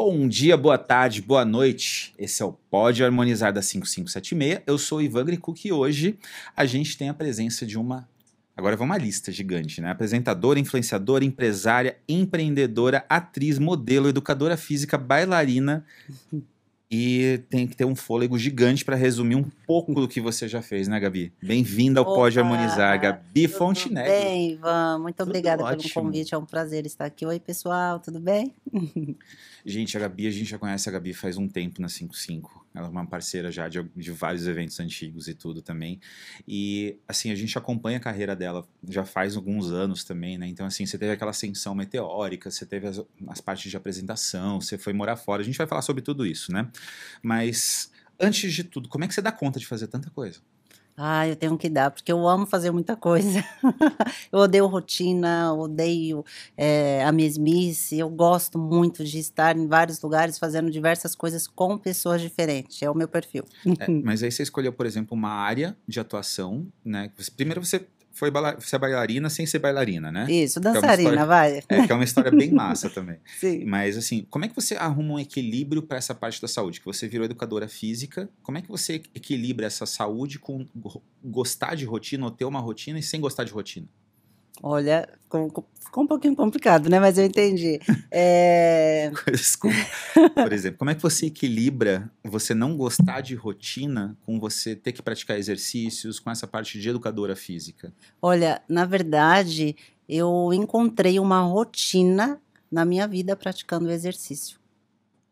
Bom dia, boa tarde, boa noite. Esse é o Pode Harmonizar da 5576. Eu sou o Ivan Gricuc e hoje a gente tem a presença de uma. Agora vai uma lista gigante, né? Apresentadora, influenciadora, empresária, empreendedora, atriz, modelo, educadora física, bailarina. E tem que ter um fôlego gigante para resumir um pouco do que você já fez, né, Gabi? Bem-vinda ao Opa, Pode Harmonizar, Gabi tudo Fontenelle. Bem, Ivan, muito tudo obrigada ótimo. pelo convite, é um prazer estar aqui. Oi, pessoal, tudo bem? Gente, a Gabi, a gente já conhece a Gabi faz um tempo na 55. Ela é uma parceira já de, de vários eventos antigos e tudo também. E, assim, a gente acompanha a carreira dela já faz alguns anos também, né? Então, assim, você teve aquela ascensão meteórica, você teve as, as partes de apresentação, você foi morar fora. A gente vai falar sobre tudo isso, né? Mas, antes de tudo, como é que você dá conta de fazer tanta coisa? Ah, eu tenho que dar, porque eu amo fazer muita coisa. eu odeio rotina, odeio é, a mesmice. Eu gosto muito de estar em vários lugares fazendo diversas coisas com pessoas diferentes. É o meu perfil. É, mas aí você escolheu, por exemplo, uma área de atuação, né? Primeiro você foi ser bailarina sem ser bailarina, né? Isso, é dançarina, é história, vai. É, que é uma história bem massa também. Sim. Mas, assim, como é que você arruma um equilíbrio para essa parte da saúde? Que você virou educadora física, como é que você equilibra essa saúde com gostar de rotina ou ter uma rotina e sem gostar de rotina? Olha, ficou, ficou um pouquinho complicado, né? Mas eu entendi. É... Por exemplo, como é que você equilibra você não gostar de rotina com você ter que praticar exercícios, com essa parte de educadora física? Olha, na verdade, eu encontrei uma rotina na minha vida praticando exercício.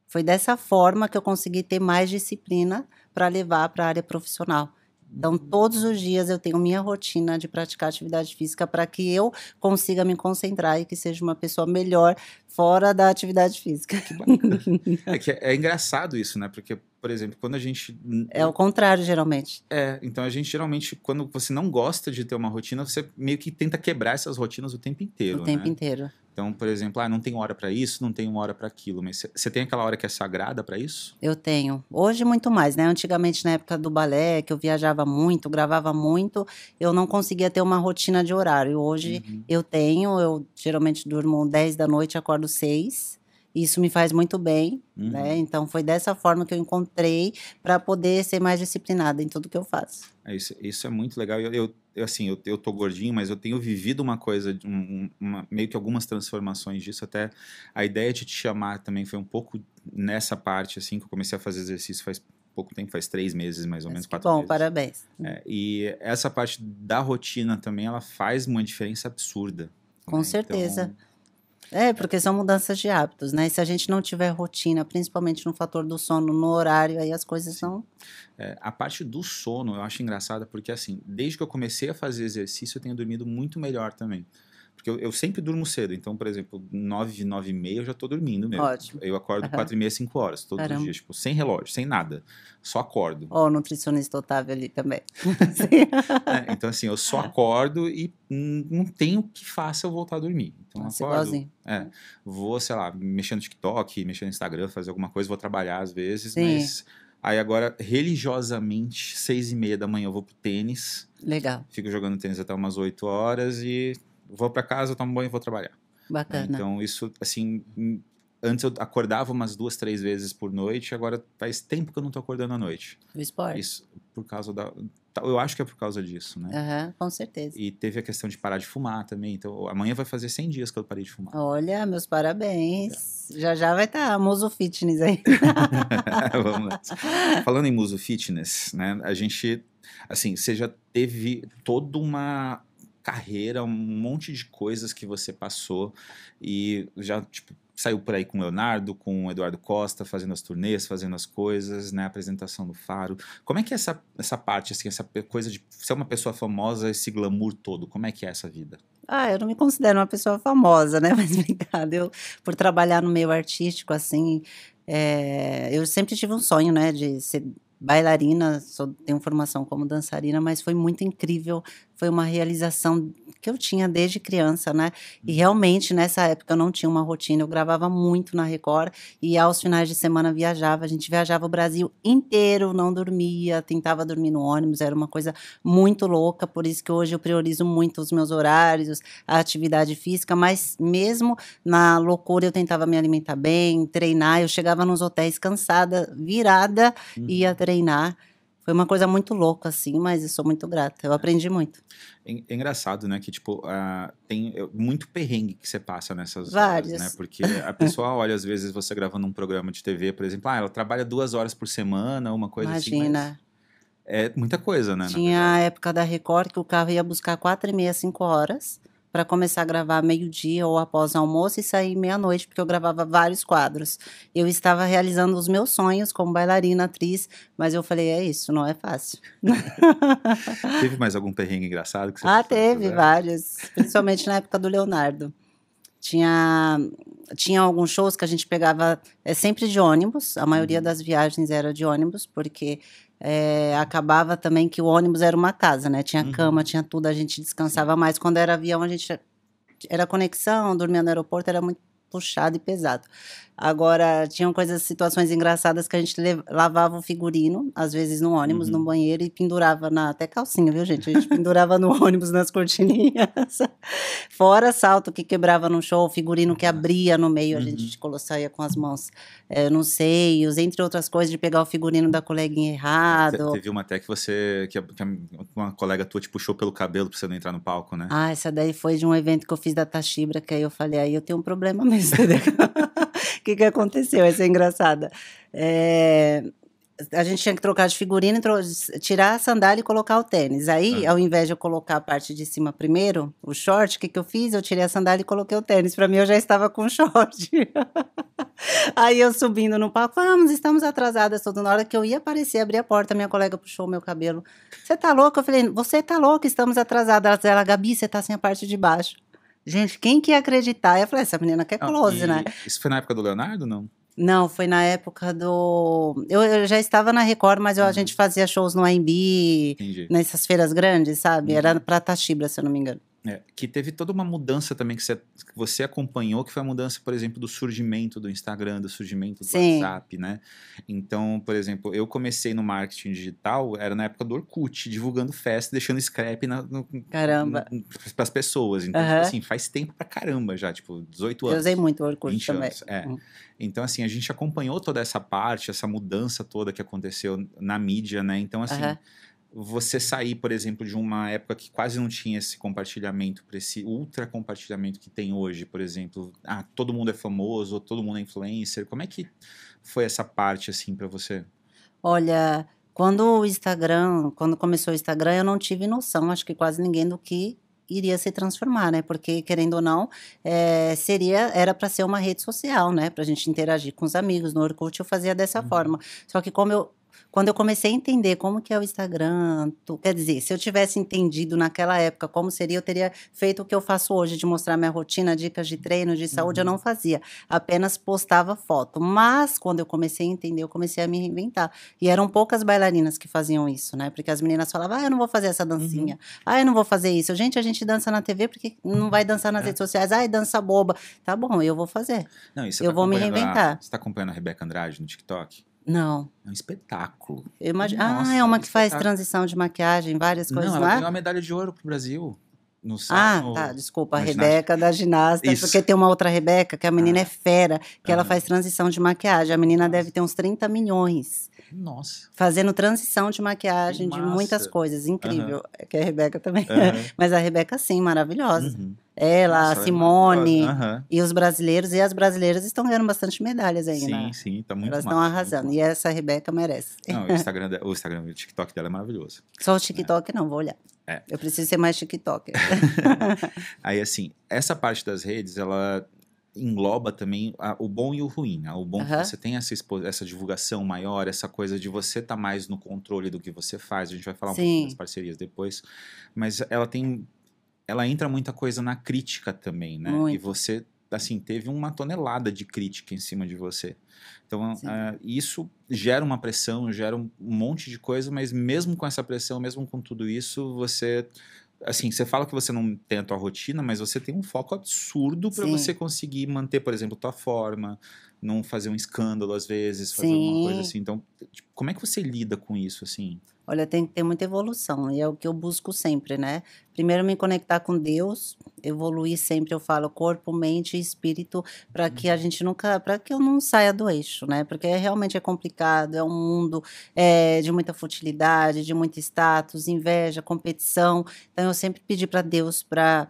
Foi dessa forma que eu consegui ter mais disciplina para levar para a área profissional. Então, todos os dias eu tenho minha rotina de praticar atividade física para que eu consiga me concentrar e que seja uma pessoa melhor fora da atividade física. Que bacana. é, que é, é engraçado isso, né? Porque, por exemplo, quando a gente. É o contrário, geralmente. É, então a gente geralmente, quando você não gosta de ter uma rotina, você meio que tenta quebrar essas rotinas o tempo inteiro. O tempo né? inteiro. Então, por exemplo, ah, não tem hora para isso, não tem uma hora para aquilo, mas você tem aquela hora que é sagrada para isso? Eu tenho. Hoje muito mais, né? Antigamente na época do balé, que eu viajava muito, gravava muito, eu não conseguia ter uma rotina de horário. Hoje uhum. eu tenho, eu geralmente durmo 10 da noite, acordo 6. Isso me faz muito bem, uhum. né? Então foi dessa forma que eu encontrei para poder ser mais disciplinada em tudo que eu faço. É isso, isso é muito legal. Eu, eu, eu assim, eu, eu, tô gordinho, mas eu tenho vivido uma coisa, um, uma, meio que algumas transformações disso. Até a ideia de te chamar também foi um pouco nessa parte, assim, que eu comecei a fazer exercício faz pouco tempo, faz três meses mais ou menos, quatro bom, meses. Bom, parabéns. É, e essa parte da rotina também, ela faz uma diferença absurda. Com né? certeza. Então, é, porque são mudanças de hábitos, né? E se a gente não tiver rotina, principalmente no fator do sono, no horário, aí as coisas são. É, a parte do sono eu acho engraçada porque, assim, desde que eu comecei a fazer exercício, eu tenho dormido muito melhor também. Porque eu, eu sempre durmo cedo. Então, por exemplo, 9, 9 e meia eu já tô dormindo mesmo. Ótimo. Eu acordo 4 e meia, 5 horas todos Caramba. os dias. Tipo, sem relógio, sem nada. Só acordo. Ó, oh, nutricionista Otávio ali também. é, então, assim, eu só acordo e não tenho o que faça eu voltar a dormir. Então, Nossa, acordo. Igualzinho. É, vou, sei lá, mexer no TikTok, mexer no Instagram, fazer alguma coisa, vou trabalhar às vezes, Sim. mas... Aí agora, religiosamente, seis e meia da manhã eu vou pro tênis. Legal. Fico jogando tênis até umas oito horas e vou para casa, tomo banho e vou trabalhar. Bacana. Então, isso, assim, hum, antes eu acordava umas duas, três vezes por noite, agora faz tempo que eu não tô acordando à noite. O esporte? Isso, por causa da. Tá, eu acho que é por causa disso, né? Uhum, com certeza. E teve a questão de parar de fumar também. Então, amanhã vai fazer 100 dias que eu parei de fumar. Olha, meus parabéns. É. Já já vai estar tá Muso Fitness aí. Vamos lá. Falando em Muso Fitness, né? A gente, assim, você já teve toda uma carreira, um monte de coisas que você passou e já, tipo, saiu por aí com o Leonardo, com o Eduardo Costa, fazendo as turnês, fazendo as coisas, né? apresentação do Faro. Como é que é essa, essa parte, assim, essa coisa de ser uma pessoa famosa, esse glamour todo? Como é que é essa vida? Ah, eu não me considero uma pessoa famosa, né? Mas obrigada. Eu, por trabalhar no meio artístico, assim, é, eu sempre tive um sonho, né? De ser bailarina, sou, tenho formação como dançarina, mas foi muito incrível foi uma realização que eu tinha desde criança, né? E realmente nessa época eu não tinha uma rotina, eu gravava muito na Record e aos finais de semana viajava, a gente viajava o Brasil inteiro, não dormia, tentava dormir no ônibus, era uma coisa muito louca, por isso que hoje eu priorizo muito os meus horários, a atividade física, mas mesmo na loucura eu tentava me alimentar bem, treinar, eu chegava nos hotéis cansada, virada, uhum. ia treinar. Foi uma coisa muito louca, assim, mas eu sou muito grata. Eu é. aprendi muito. É, é engraçado, né? Que, tipo, uh, tem é, muito perrengue que você passa nessas horas, né? Porque a pessoa olha, às vezes, você gravando um programa de TV, por exemplo, ah, ela trabalha duas horas por semana, uma coisa Imagina. assim. Imagina. É muita coisa, né? Tinha a época da Record que o carro ia buscar quatro e meia, cinco horas para começar a gravar meio-dia ou após o almoço e sair meia-noite, porque eu gravava vários quadros. Eu estava realizando os meus sonhos como bailarina, atriz, mas eu falei, é isso, não é fácil. teve mais algum perrengue engraçado que você Ah, teve vários, principalmente na época do Leonardo. Tinha tinha alguns shows que a gente pegava é, sempre de ônibus, a maioria uhum. das viagens era de ônibus, porque é, acabava também que o ônibus era uma casa, né? Tinha uhum. cama, tinha tudo, a gente descansava mais. Quando era avião, a gente era conexão, dormia no aeroporto, era muito puxado e pesado. Agora, tinham coisas, situações engraçadas que a gente lavava o figurino, às vezes no ônibus, uhum. no banheiro, e pendurava na. Até calcinha, viu, gente? A gente pendurava no ônibus, nas cortininhas. Fora salto que quebrava no show, figurino que abria no meio, uhum. a gente uhum. saía com as mãos é, nos seios, entre outras coisas, de pegar o figurino da coleguinha errado. Teve uma até que você. Que, uma colega tua te puxou pelo cabelo pra você não entrar no palco, né? Ah, essa daí foi de um evento que eu fiz da Tachibra, que aí eu falei, aí eu tenho um problema mesmo, que, que aconteceu? Essa é engraçada. É, a gente tinha que trocar de figurina, tirar a sandália e colocar o tênis. Aí, ah. ao invés de eu colocar a parte de cima primeiro, o short, o que, que eu fiz? Eu tirei a sandália e coloquei o tênis. Para mim, eu já estava com short. Aí eu subindo no palco, vamos, estamos atrasadas toda na hora que eu ia aparecer, abri a porta, minha colega puxou meu cabelo. Você tá louca? Eu falei, você tá louca, estamos atrasadas. Ela, Gabi, você tá sem a parte de baixo. Gente, quem que ia acreditar? Eu falei, essa menina quer ah, close, ah, né? Isso foi na época do Leonardo, não? Não, foi na época do. Eu, eu já estava na Record, mas eu, uhum. a gente fazia shows no AMB, nessas feiras grandes, sabe? Uhum. Era pra Tachibra, se eu não me engano. É, que teve toda uma mudança também que você, que você, acompanhou, que foi a mudança, por exemplo, do surgimento do Instagram, do surgimento do Sim. WhatsApp, né? Então, por exemplo, eu comecei no marketing digital, era na época do Orkut, divulgando festa, deixando scrap na, no, caramba para as pessoas. Então, uhum. assim, faz tempo pra caramba já, tipo, 18 anos. Eu usei muito o Orkut também. Anos, é. Hum. Então, assim, a gente acompanhou toda essa parte, essa mudança toda que aconteceu na mídia, né? Então, assim... Uhum você sair, por exemplo, de uma época que quase não tinha esse compartilhamento, para esse ultra compartilhamento que tem hoje, por exemplo, ah, todo mundo é famoso, todo mundo é influencer. Como é que foi essa parte assim para você? Olha, quando o Instagram, quando começou o Instagram, eu não tive noção, acho que quase ninguém do que iria se transformar, né? Porque querendo ou não, é, seria era para ser uma rede social, né? Para a gente interagir com os amigos no Orkut, eu fazia dessa uhum. forma. Só que como eu quando eu comecei a entender como que é o Instagram, tu, quer dizer, se eu tivesse entendido naquela época como seria, eu teria feito o que eu faço hoje, de mostrar minha rotina, dicas de treino, de saúde, uhum. eu não fazia. Apenas postava foto. Mas quando eu comecei a entender, eu comecei a me reinventar. E eram poucas bailarinas que faziam isso, né? Porque as meninas falavam, ah, eu não vou fazer essa dancinha. Uhum. Ah, eu não vou fazer isso. Gente, a gente dança na TV porque não vai dançar nas é. redes sociais. Ah, dança boba. Tá bom, eu vou fazer. Não, eu tá vou me reinventar. A, você está acompanhando a Rebeca Andrade no TikTok? Não. É um espetáculo. Imagino... Ah, Nossa, ah, é uma que faz transição de maquiagem, várias coisas não, ela lá? ganhou uma medalha de ouro pro Brasil. No, ah, tá, no... tá, desculpa, a Rebeca da ginasta, Isso. porque tem uma outra Rebeca, que a menina ah. é fera, que ah. ela faz transição de maquiagem. A menina Nossa. deve ter uns 30 milhões nossa. Fazendo transição de maquiagem, de muitas coisas. Incrível. Uhum. Que a Rebeca também. Uhum. Mas a Rebeca, sim, maravilhosa. Uhum. Ela, Nossa, a é Simone é e os brasileiros. E as brasileiras estão ganhando bastante medalhas ainda. Né? Sim, sim, tá muito Elas estão arrasando. E essa Rebeca merece. Não, o Instagram, o Instagram, o TikTok dela é maravilhoso. Só o TikTok, é. não, vou olhar. É. Eu preciso ser mais TikTok. Aí, assim, essa parte das redes, ela engloba também a, o bom e o ruim. Né? O bom uhum. que você tem essa, essa divulgação maior, essa coisa de você estar tá mais no controle do que você faz. A gente vai falar Sim. um pouco das parcerias depois. Mas ela tem. Ela entra muita coisa na crítica também, né? Muito. E você, assim, teve uma tonelada de crítica em cima de você. Então, uh, isso gera uma pressão, gera um monte de coisa, mas mesmo com essa pressão, mesmo com tudo isso, você assim, você fala que você não tem a tua rotina, mas você tem um foco absurdo para você conseguir manter, por exemplo, tua forma, não fazer um escândalo às vezes, fazer Sim. alguma coisa assim. Então, tipo, como é que você lida com isso assim? Olha, tem que ter muita evolução e é o que eu busco sempre, né? Primeiro me conectar com Deus, evoluir sempre, eu falo corpo, mente e espírito, para que uhum. a gente nunca, para que eu não saia do eixo, né? Porque é, realmente é complicado, é um mundo é, de muita futilidade, de muito status, inveja, competição. Então eu sempre pedi para Deus para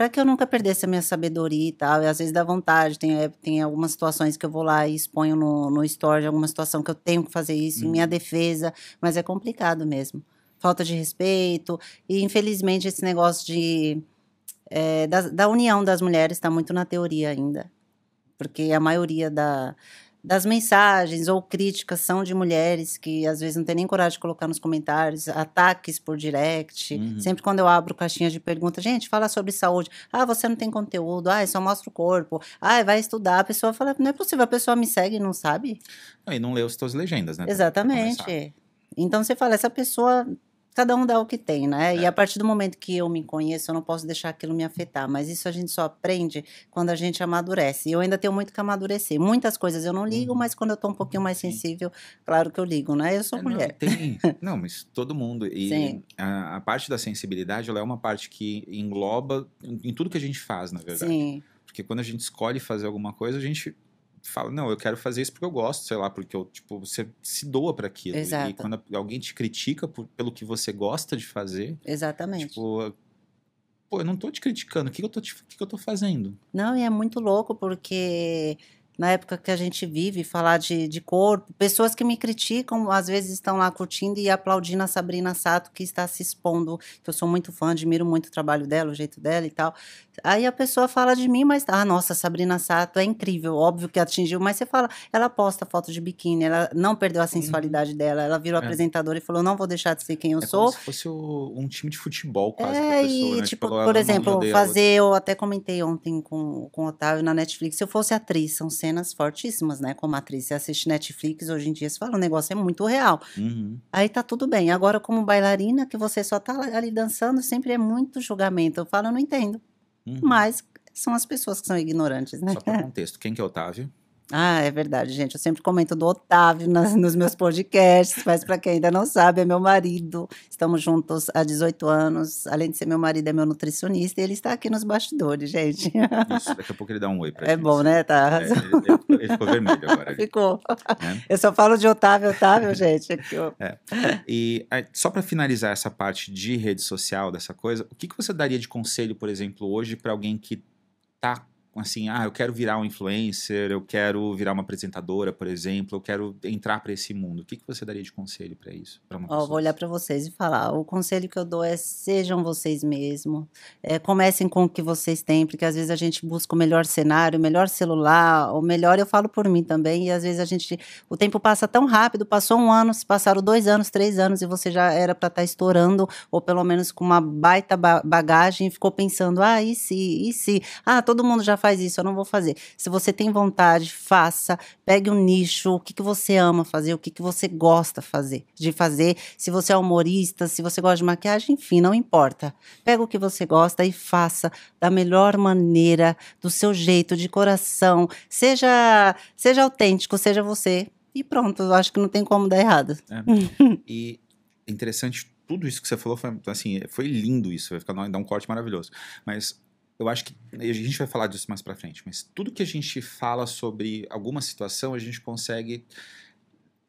para que eu nunca perdesse a minha sabedoria e tal. E às vezes dá vontade, tem, é, tem algumas situações que eu vou lá e exponho no, no story, alguma situação que eu tenho que fazer isso, hum. em minha uhum. defesa, mas é complicado mesmo. Falta de respeito, e infelizmente esse negócio de. É, da, da união das mulheres está muito na teoria ainda. Porque a maioria da, das mensagens ou críticas são de mulheres que às vezes não tem nem coragem de colocar nos comentários, ataques por direct. Uhum. Sempre quando eu abro caixinhas de perguntas, gente, fala sobre saúde. Ah, você não tem conteúdo. Ah, só mostra o corpo. Ah, vai estudar. A pessoa fala, não é possível, a pessoa me segue e não sabe. Não, e não leu as suas legendas, né? Exatamente. Então você fala, essa pessoa cada um dá o que tem, né? É. E a partir do momento que eu me conheço, eu não posso deixar aquilo me afetar. Mas isso a gente só aprende quando a gente amadurece. E eu ainda tenho muito que amadurecer. Muitas coisas eu não ligo, uhum. mas quando eu tô um pouquinho mais Sim. sensível, claro que eu ligo, né? Eu sou é, mulher. Não, tem... não, mas todo mundo. E a, a, parte da sensibilidade, ela é uma parte que engloba em, em tudo que a gente faz, na verdade. Sim. Porque quando a gente escolhe fazer alguma coisa, a gente fala, não, eu quero fazer isso porque eu gosto, sei lá, porque eu, tipo, você se doa para aquilo. Exato. E quando alguém te critica por, pelo que você gosta de fazer. Exatamente. Tipo, pô, eu não tô te criticando, o que, que eu tô, que, que eu tô fazendo? Não, e é muito louco porque na época que a gente vive, falar de, de corpo. Pessoas que me criticam, às vezes estão lá curtindo e aplaudindo a Sabrina Sato, que está se expondo. Eu sou muito fã, admiro muito o trabalho dela, o jeito dela e tal. Aí a pessoa fala de mim, mas, ah, nossa, Sabrina Sato é incrível, óbvio que atingiu, mas você fala, ela posta foto de biquíni, ela não perdeu a uhum. sensualidade uhum. dela, ela virou é. apresentadora e falou, não vou deixar de ser quem eu é sou. Como se fosse o, um time de futebol, quase. É, pessoa, e, né? tipo, tipo por exemplo, fazer, eu até comentei ontem com, com o Otávio na Netflix, se eu fosse atriz, são cenas cenas fortíssimas, né? Como atriz, você assiste Netflix hoje em dia, você fala, o negócio é muito real. Uhum. Aí tá tudo bem. Agora, como bailarina, que você só tá ali dançando, sempre é muito julgamento. Eu falo, eu não entendo. Uhum. Mas são as pessoas que são ignorantes, né? Só para contexto, quem que é Otávio? Ah, é verdade, gente. Eu sempre comento do Otávio nas, nos meus podcasts, mas para quem ainda não sabe, é meu marido. Estamos juntos há 18 anos. Além de ser meu marido, é meu nutricionista e ele está aqui nos bastidores, gente. Isso, daqui a pouco ele dá um oi para é É bom, né? Tá. É, ele, ele, ficou vermelho agora. Ficou. É? Eu só falo de Otávio, Otávio, gente. É. é. E só para finalizar essa parte de rede social, dessa coisa, o que, que você daria de conselho, por exemplo, hoje para alguém que está assim, ah, eu quero virar um influencer, eu quero virar uma apresentadora, por exemplo, eu quero entrar para esse mundo. O que, que você daria de conselho para isso? Pra uma oh, vou olhar assim? para vocês e falar. O conselho que eu dou é sejam vocês mesmos. É, comecem com o que vocês têm, porque às vezes a gente busca o melhor cenário, o melhor celular, o melhor, eu falo por mim também, e às vezes a gente, o tempo passa tão rápido, passou um ano, se passaram dois anos, três anos, e você já era para estar tá estourando, ou pelo menos com uma baita bagagem, e ficou pensando, ah, e se, e se? Ah, todo mundo já faz faz isso, eu não vou fazer. Se você tem vontade, faça, pegue um nicho, o que, que você ama fazer, o que, que você gosta fazer, de fazer. Se você é humorista, se você gosta de maquiagem, enfim, não importa. Pega o que você gosta e faça da melhor maneira, do seu jeito, de coração. Seja, seja autêntico, seja você. E pronto, eu acho que não tem como dar errado. É. e interessante tudo isso que você falou foi assim, foi lindo isso, vai ficar dar um corte maravilhoso. Mas eu acho que a gente vai falar disso mais para frente, mas tudo que a gente fala sobre alguma situação, a gente consegue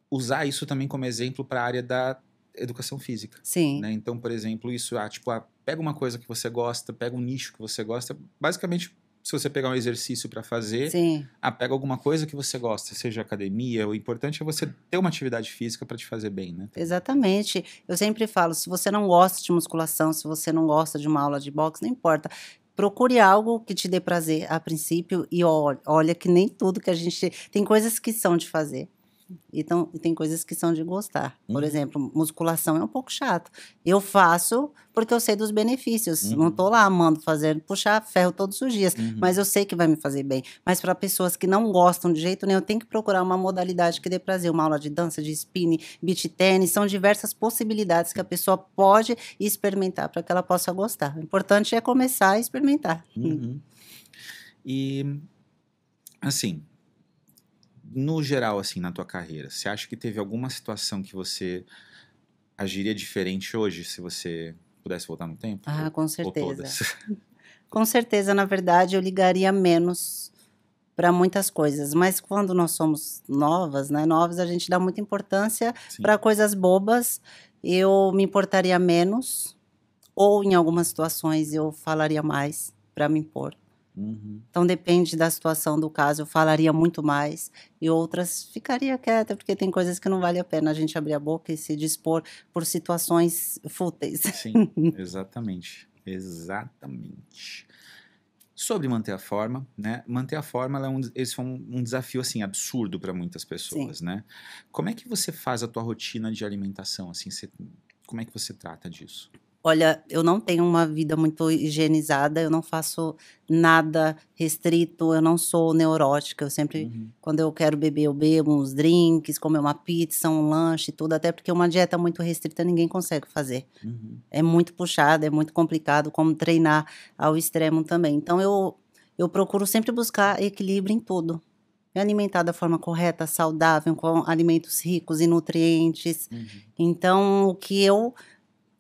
usar isso também como exemplo para a área da educação física. Sim. Né? Então, por exemplo, isso, ah, tipo, ah, pega uma coisa que você gosta, pega um nicho que você gosta, basicamente se você pegar um exercício para fazer, Sim. ah, pega alguma coisa que você gosta, seja academia, o importante é você ter uma atividade física para te fazer bem, né? Exatamente. Eu sempre falo, se você não gosta de musculação, se você não gosta de uma aula de boxe, não importa procure algo que te dê prazer a princípio e olha que nem tudo que a gente tem coisas que são de fazer então, tem coisas que são de gostar. Uhum. Por exemplo, musculação é um pouco chato. Eu faço porque eu sei dos benefícios. Uhum. Não estou lá amando fazer, puxar ferro todos os dias, uhum. mas eu sei que vai me fazer bem. Mas para pessoas que não gostam de jeito nenhum, eu tenho que procurar uma modalidade que dê prazer. Uma aula de dança, de spinning, beach tennis são diversas possibilidades que a pessoa pode experimentar para que ela possa gostar. O importante é começar a experimentar. Uhum. E, assim, no geral, assim, na tua carreira, você acha que teve alguma situação que você agiria diferente hoje se você pudesse voltar no tempo? Ah, com certeza. com certeza, na verdade, eu ligaria menos para muitas coisas, mas quando nós somos novas, né, novas, a gente dá muita importância para coisas bobas. Eu me importaria menos ou em algumas situações eu falaria mais para me impor. Uhum. Então depende da situação do caso, eu falaria muito mais e outras ficaria quieta, porque tem coisas que não vale a pena a gente abrir a boca e se dispor por situações fúteis. Sim, exatamente. exatamente. Sobre manter a forma, né? Manter a forma é um, esse é um, um desafio assim absurdo para muitas pessoas, Sim. né? Como é que você faz a tua rotina de alimentação assim? Você, como é que você trata disso? Olha, eu não tenho uma vida muito higienizada, eu não faço nada restrito, eu não sou neurótica. Eu sempre, uhum. quando eu quero beber, eu bebo uns drinks, comer uma pizza, um lanche, tudo, até porque uma dieta muito restrita ninguém consegue fazer. Uhum. É muito puxada, é muito complicado, como treinar ao extremo também. Então eu, eu procuro sempre buscar equilíbrio em tudo me alimentar da forma correta, saudável, com alimentos ricos em nutrientes. Uhum. Então, o que eu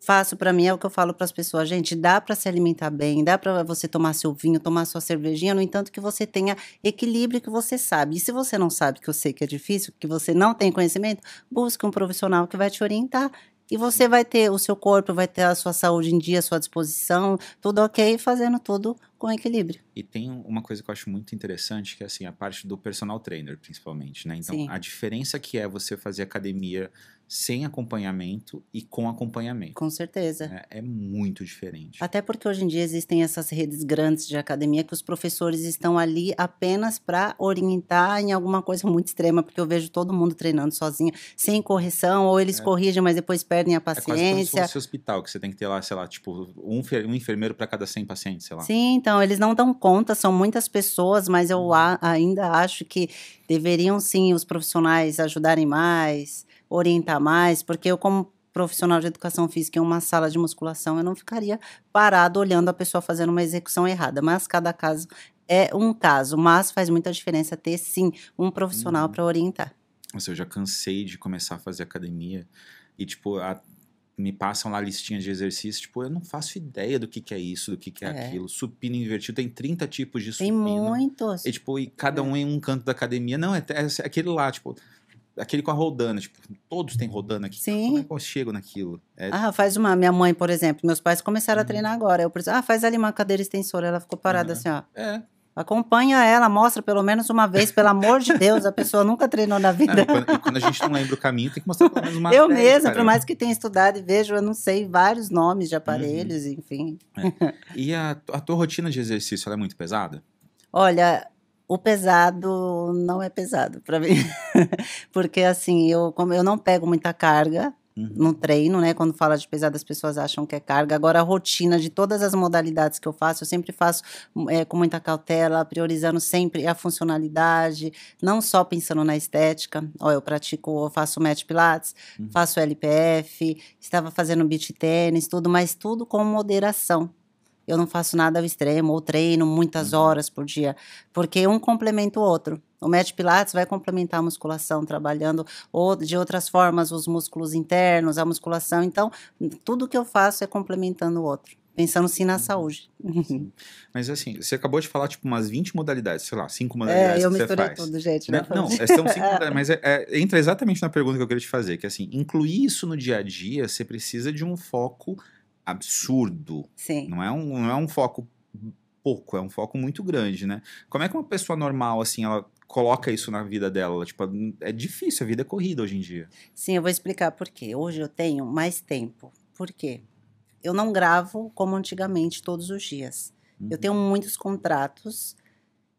faço para mim é o que eu falo para as pessoas, gente, dá para se alimentar bem, dá para você tomar seu vinho, tomar sua cervejinha, no entanto que você tenha equilíbrio que você sabe. E se você não sabe, que eu sei que é difícil, que você não tem conhecimento, busque um profissional que vai te orientar e você vai ter o seu corpo, vai ter a sua saúde em dia, a sua disposição, tudo ok, fazendo tudo com equilíbrio. E tem uma coisa que eu acho muito interessante, que é assim, a parte do personal trainer, principalmente, né? Então, Sim. a diferença que é você fazer academia sem acompanhamento e com acompanhamento. Com certeza. É, é, muito diferente. Até porque hoje em dia existem essas redes grandes de academia que os professores estão ali apenas para orientar em alguma coisa muito extrema, porque eu vejo todo mundo treinando sozinho, sem correção, ou eles é. corrigem, mas depois perdem a paciência. É quase como se fosse hospital, que você tem que ter lá, sei lá, tipo, um, um enfermeiro para cada 100 pacientes, sei lá. Sim, então, eles não dão conta, são muitas pessoas, mas eu uhum. a, ainda acho que deveriam sim os profissionais ajudarem mais, orientar mais, porque eu, como profissional de educação física em uma sala de musculação, eu não ficaria parado olhando a pessoa fazendo uma execução errada, mas cada caso é um caso, mas faz muita diferença ter sim um profissional uhum. para orientar. Nossa, eu já cansei de começar a fazer academia e tipo, a, me passam lá listinhas listinha de exercícios, tipo, eu não faço ideia do que, que é isso, do que, que é, é, aquilo. Supino invertido, tem 30 tipos de supino. Tem muitos. E, tipo, e cada é. um em um canto da academia. Não, é, é aquele lá, tipo, aquele com a rodana, tipo, todos têm rodana aqui. Sim. Como é que eu chego naquilo? É... Ah, faz uma. Minha mãe, por exemplo, meus pais começaram uhum. a treinar agora. Eu preciso, ah, faz ali uma cadeira extensora. Ela ficou parada uhum. assim, ó. É. Acompanha ela, mostra pelo menos uma vez, pelo amor de Deus, a pessoa nunca treinou na vida. Não, quando, quando, a gente não lembra o caminho, tem que mostrar pelo menos uma Eu mesma, por mais que tenha estudado e vejo, eu não sei vários nomes de aparelhos, uhum. enfim. É. E a, a tua rotina de exercício, é muito pesada? Olha, o pesado não é pesado para mim. Porque assim, eu como eu não pego muita carga uhum. no treino, né? Quando fala de pesado, as pessoas acham que é carga. Agora a rotina de todas as modalidades que eu faço, eu sempre faço é, com muita cautela, priorizando sempre a funcionalidade, não só pensando na estética. Ó, eu pratico, eu faço match pilates, uhum. faço LPF, estava fazendo beach tênis, tudo, mas tudo com moderação eu não faço nada ao extremo, ou treino muitas uhum. horas por dia, porque um complementa o outro. O Match Pilates vai complementar a musculação, trabalhando ou de outras formas os músculos internos, a musculação. Então, tudo que eu faço é complementando o outro pensando sim na uhum. saúde. Mas assim, você acabou de falar tipo umas 20 modalidades, sei lá, cinco é, modalidades. É, eu misturei tudo, gente. Né? né? Não, não é, são cinco modalidades, mas é, é, entra exatamente na pergunta que eu queria te fazer, que assim, incluir isso no dia a dia, você precisa de um foco absurdo. Sim. Não é um, não é um foco pouco, é um foco muito grande, né? Como é que uma pessoa normal, assim, ela coloca isso na vida dela? tipo, é difícil, a vida é corrida hoje em dia. Sim, eu vou explicar por quê. Hoje eu tenho mais tempo. Por quê? Eu não gravo como antigamente todos os dias. Uhum. Eu tenho muitos contratos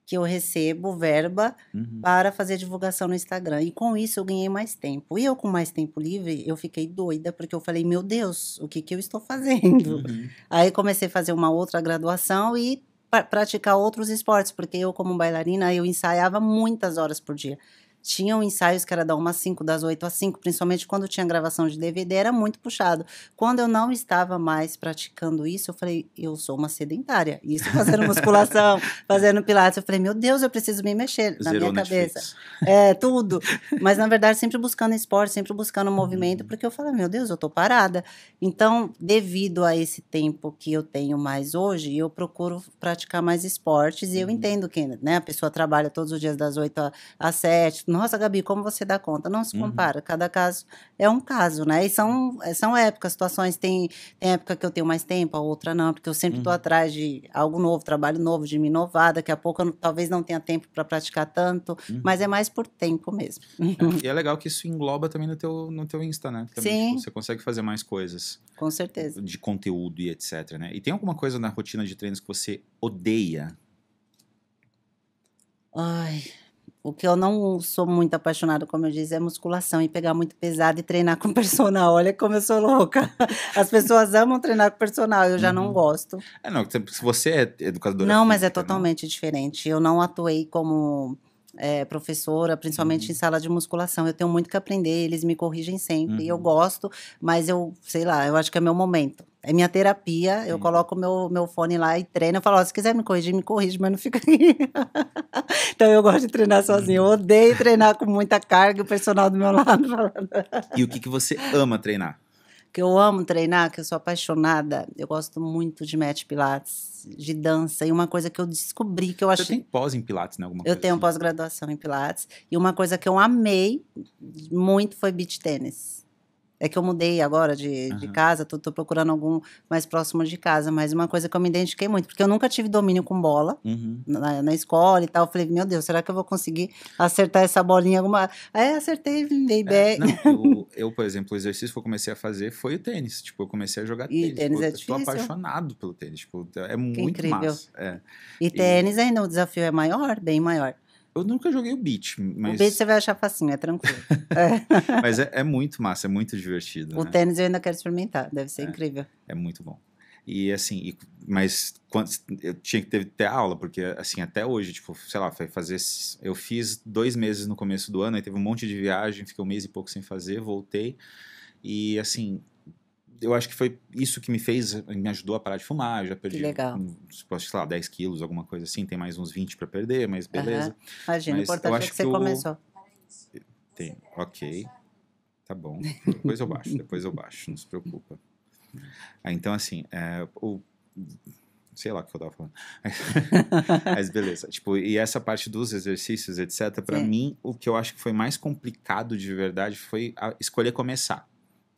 que eu recebo verba uhum. para fazer divulgação no Instagram. E com isso eu ganhei mais tempo. E eu com mais tempo livre, eu fiquei doida porque eu falei, meu Deus, o que que eu estou fazendo? Uhum. Aí comecei a fazer uma outra graduação e pra praticar outros esportes, porque eu como bailarina eu ensaiava muitas horas por dia. Tinham ensaios que era da 1 às 5, das 8 às 5, principalmente quando tinha gravação de DVD, era muito puxado. Quando eu não estava mais praticando isso, eu falei, eu sou uma sedentária. Isso fazendo musculação, fazendo pilates. Eu falei, meu Deus, eu preciso me mexer na minha Netflix. cabeça. É, tudo. Mas na verdade, sempre buscando esporte, sempre buscando uhum. movimento, porque eu falei, meu Deus, eu tô parada. Então, devido a esse tempo que eu tenho mais hoje, eu procuro praticar mais esportes e eu uhum. entendo que né, a pessoa trabalha todos os dias das 8 às 7 nossa, Gabi, como você dá conta? Não se uhum. compara, uhum. cada caso é um caso, né? E são, eh, são épocas, situações, tem, tem época que eu tenho mais tempo, a outra não, porque eu sempre estou uhum. atrás de algo novo, trabalho novo, de me inovar, daqui a pouco eu talvez não tenha tempo para praticar tanto, uhum. mas é uhum. mais por tempo mesmo. É, e é legal que isso engloba também no teu, no teu Insta, né? Também, tipo, Sim. Tipo, você consegue fazer mais coisas. Com certeza. De conteúdo e etc, né? E tem alguma coisa na rotina de treinos que você odeia? Ai, o que eu não sou muito apaixonada, como eu disse, é musculação e pegar muito pesado e treinar com personal. Olha como eu sou louca. As pessoas amam treinar com personal, eu já uhum. não gosto. É, não, se você é educadora. Não, mas é né? totalmente não. diferente. Eu não atuei como é, professora, principalmente uhum. em sala de musculação. Eu tenho muito que aprender, eles me corrigem sempre. Uhum. Eu gosto, mas eu, sei lá, eu acho que é meu momento. É minha terapia, eu coloco meu, meu fone lá e treino. Eu falo, oh, se quiser me corrigir, me corrige, mas não fica aqui. então eu gosto de treinar sozinho. Eu uhum. odeio treinar com muita carga e o personal do meu lado e o que, que você ama treinar? que eu amo treinar, que eu sou apaixonada. Eu gosto muito de match pilates, de dança. E uma coisa que eu descobri que eu achei... Você tem pós em pilates, né? Alguma eu tenho assim. pós-graduação em pilates. E uma coisa que eu amei muito foi beach tênis. É que eu mudei agora de, uhum. de casa, tô, tô, procurando algum mais próximo de casa. Mas uma coisa que eu me identifiquei muito, porque eu nunca tive domínio com bola uhum. na, na, escola e tal. Eu falei, meu Deus, será que eu vou conseguir acertar essa bolinha alguma. Aí acertei, dei é, bem. Eu, eu, por exemplo, o exercício que eu comecei a fazer foi o tênis. Tipo, eu comecei a jogar e tênis. tênis Pô, é eu tô apaixonado pelo tênis. Tipo, é muito que incrível. massa. É. E, e tênis ainda o desafio é maior, bem maior. Eu nunca joguei o Beat, mas. O Beat você vai achar facinho, é tranquilo. é. mas é, é, muito massa, é muito divertido. O né? tênis eu ainda quero experimentar, deve ser é, incrível. É muito bom. E assim, e, mas quando, eu tinha que ter, ter, aula, porque assim, até hoje, tipo, sei lá, foi fazer. Eu fiz dois meses no começo do ano, aí teve um monte de viagem, fiquei um mês e pouco sem fazer, voltei. E assim, eu acho que foi isso que me fez, eh, me ajudou a parar de fumar. Eu já perdi, que legal. Um, sei lá, 10 quilos, alguma coisa assim. Tem mais uns 20 para perder, mas beleza. Uhum. Imagina, mas o importante é que, que você eu... começou. Tem, ok. Tá bom. Depois eu baixo, depois eu baixo, não se preocupa. Ah, então, assim, é, o, sei lá o que eu tava falando. Mas beleza. Tipo, e essa parte dos exercícios, etc, para mim, o que eu acho que foi mais complicado de verdade foi escolher começar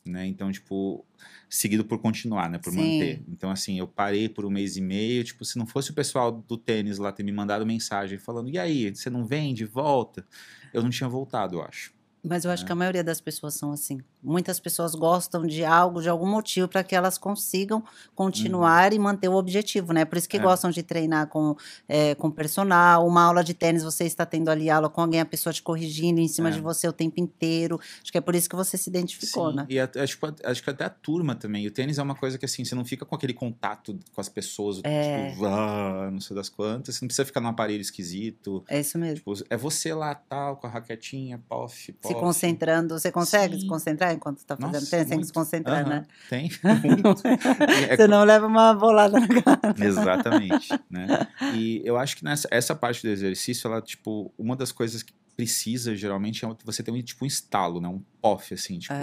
né? Então, tipo, seguido por continuar, né? Por Sim. manter. Então, assim, eu parei por um mês e meio. Tipo, se não fosse o pessoal do tênis lá ter me mandado mensagem falando, e aí, você não vem de Volta. Eu não tinha voltado, eu acho. Mas eu acho é. que a maioria das pessoas são assim. Muitas pessoas gostam de algo, de algum motivo, para que elas consigam continuar uhum. e manter o objetivo, né? Por isso que é. gostam de treinar com, é, com personal, uma aula de tênis, você está tendo ali aula com alguém, a pessoa te corrigindo em cima é. de você o tempo inteiro. Acho que é por isso que você se identificou, Sim. né? E acho, acho que até a turma também. O tênis é uma coisa que, assim, você não fica com aquele contato com as pessoas, é. tipo, ah, não sei das quantas. Você não precisa ficar num aparelho esquisito. É isso mesmo. Tipo, é você lá, tal, com a raquetinha, pof, pof se concentrando. Você consegue Sim. se concentrar enquanto está fazendo Nossa, Tem assim que se concentrar, né? Tem. É é você não leva uma bolada na cara. Exatamente. Né? E eu acho que nessa, essa parte do exercício, ela, tipo, uma das coisas que precisa geralmente é você ter um tipo um estalo, né? Um off, assim, tipo,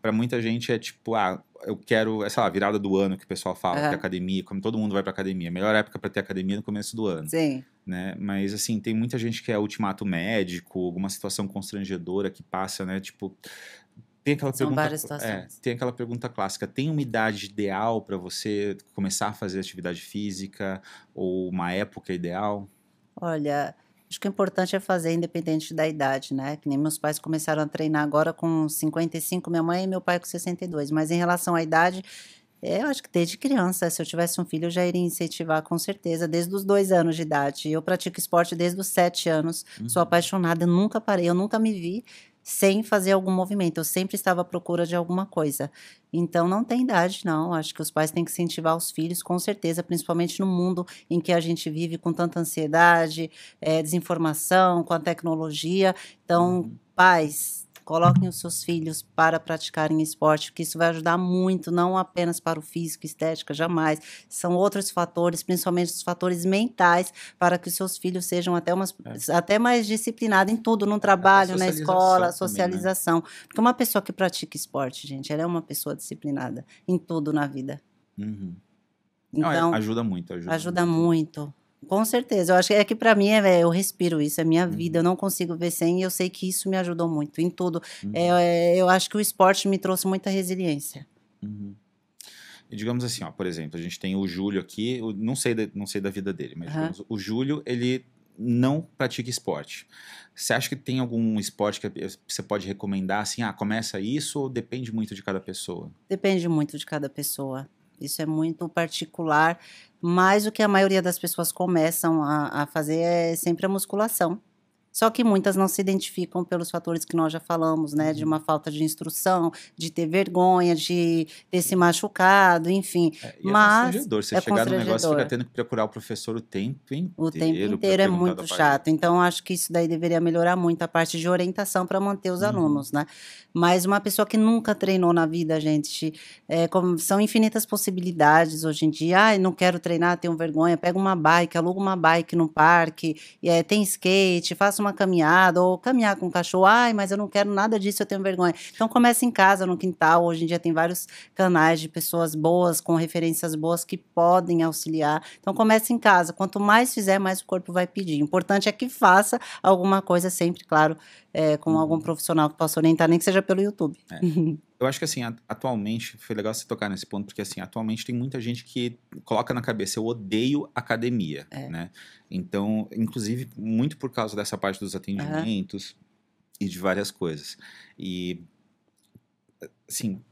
para muita gente é tipo, ah, eu quero, é, sei lá, virada do ano que o pessoal fala, uhum. que é academia, como todo mundo vai pra academia. A melhor época para ter academia no começo do ano. Sim né? Mas assim, tem muita gente que é ultimato médico, alguma situação constrangedora que passa, né? Tipo, tem aquela São pergunta, é, tem aquela pergunta clássica, tem uma idade ideal para você começar a fazer atividade física ou uma época ideal? Olha, acho que o importante é fazer independente da idade, né? Que nem meus pais começaram a treinar agora com 55, minha mãe e meu pai com 62, mas em relação à idade, é, eu acho que desde criança, se eu tivesse um filho, eu já iria incentivar com certeza, desde os dois anos de idade. Eu pratico esporte desde os sete anos, uhum. sou apaixonada, nunca parei, eu nunca me vi sem fazer algum movimento, eu sempre estava à procura de alguma coisa. Então não tem idade, não. Acho que os pais têm que incentivar os filhos, com certeza, principalmente no mundo em que a gente vive com tanta ansiedade, é, desinformação, com a tecnologia. Então, uhum. pais, coloquem os seus filhos para praticarem esporte, porque isso vai ajudar muito, não apenas para o físico, estética, jamais. São outros fatores, principalmente os fatores mentais, para que os seus filhos sejam até, umas, é. até mais disciplinados em tudo, no trabalho, na escola, né? socialização. né? Porque uma pessoa que pratica esporte, gente, ela é uma pessoa disciplinada em tudo na vida. Uhum. Então, é, ajuda muito. Ajuda, ajuda muito. muito. Com certeza. Eu acho que é que para mim é, é, eu respiro isso, é minha uhum. vida. Eu uhum. não consigo ver sem e eu sei que isso me ajudou muito em tudo. É, uhum. É, eu acho que o esporte me trouxe muita resiliência. Uhum. E digamos assim, ó, por exemplo, a gente tem o Júlio aqui, não sei da, não sei da vida dele, mas digamos, o Júlio, ele não pratica esporte. Você acha que tem algum esporte que é, você pode recomendar assim, ah, começa isso ou depende muito de cada pessoa? Depende muito de cada pessoa. Isso é muito particular, mas o que a maioria das pessoas começam a, a fazer é sempre a musculação. Só que muitas não se identificam pelos fatores que nós já falamos, né? De uhum. uma falta de instrução, de ter vergonha, de ter se machucado, enfim. É, e é Mas é constrangedor. Você é chegar no negócio e fica tendo que procurar o professor o tempo inteiro. O tempo inteiro é muito chato. Então, acho que isso daí deveria melhorar muito a parte de orientação para manter os hum. alunos, né? Mas uma pessoa que nunca treinou na vida, gente, é, como, são infinitas possibilidades hoje em dia. Ah, não quero treinar, tenho vergonha. Pega uma bike, aluga uma bike no parque, é, tem skate, faça uma caminhada ou caminhar com o cachorro, ai, mas eu não quero nada disso, eu tenho vergonha. Então começa em casa, no quintal. Hoje em dia tem vários canais de pessoas boas, com referências boas que podem auxiliar. Então começa em casa. Quanto mais fizer, mais o corpo vai pedir. O importante é que faça alguma coisa sempre, claro, é, com algum uhum. profissional que possa orientar, nem que seja pelo YouTube. É. Eu acho que assim, atualmente, foi legal você tocar nesse ponto, porque assim, atualmente tem muita gente que coloca na cabeça, eu odeio academia, é. né? Então, inclusive, muito por causa dessa parte dos atendimentos uhum. e de várias coisas. E, assim,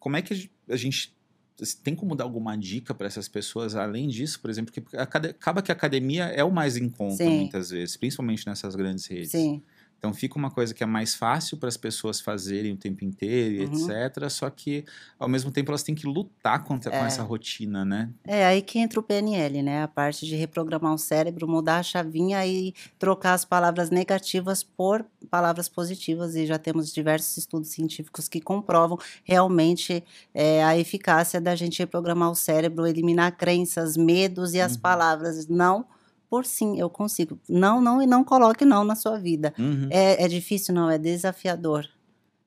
como é que a gente assim, tem como dar alguma dica para essas pessoas além disso, por exemplo, que acaba que a academia é o mais em conta Sim. muitas vezes, principalmente nessas grandes redes. Sim. Então fica uma coisa que é mais fácil para as pessoas fazerem o tempo inteiro, uhum. etc. Só que ao mesmo tempo elas têm que lutar contra é. com essa rotina, né? É aí que entra o PNL, né? A parte de reprogramar o cérebro, mudar a chavinha e trocar as palavras negativas por palavras positivas. E já temos diversos estudos científicos que comprovam realmente é, a eficácia da gente reprogramar o cérebro, eliminar crenças, medos e as uhum. palavras não por sim, eu consigo. Não, não e não coloque não na sua vida. Uhum. É, é difícil, não, é desafiador.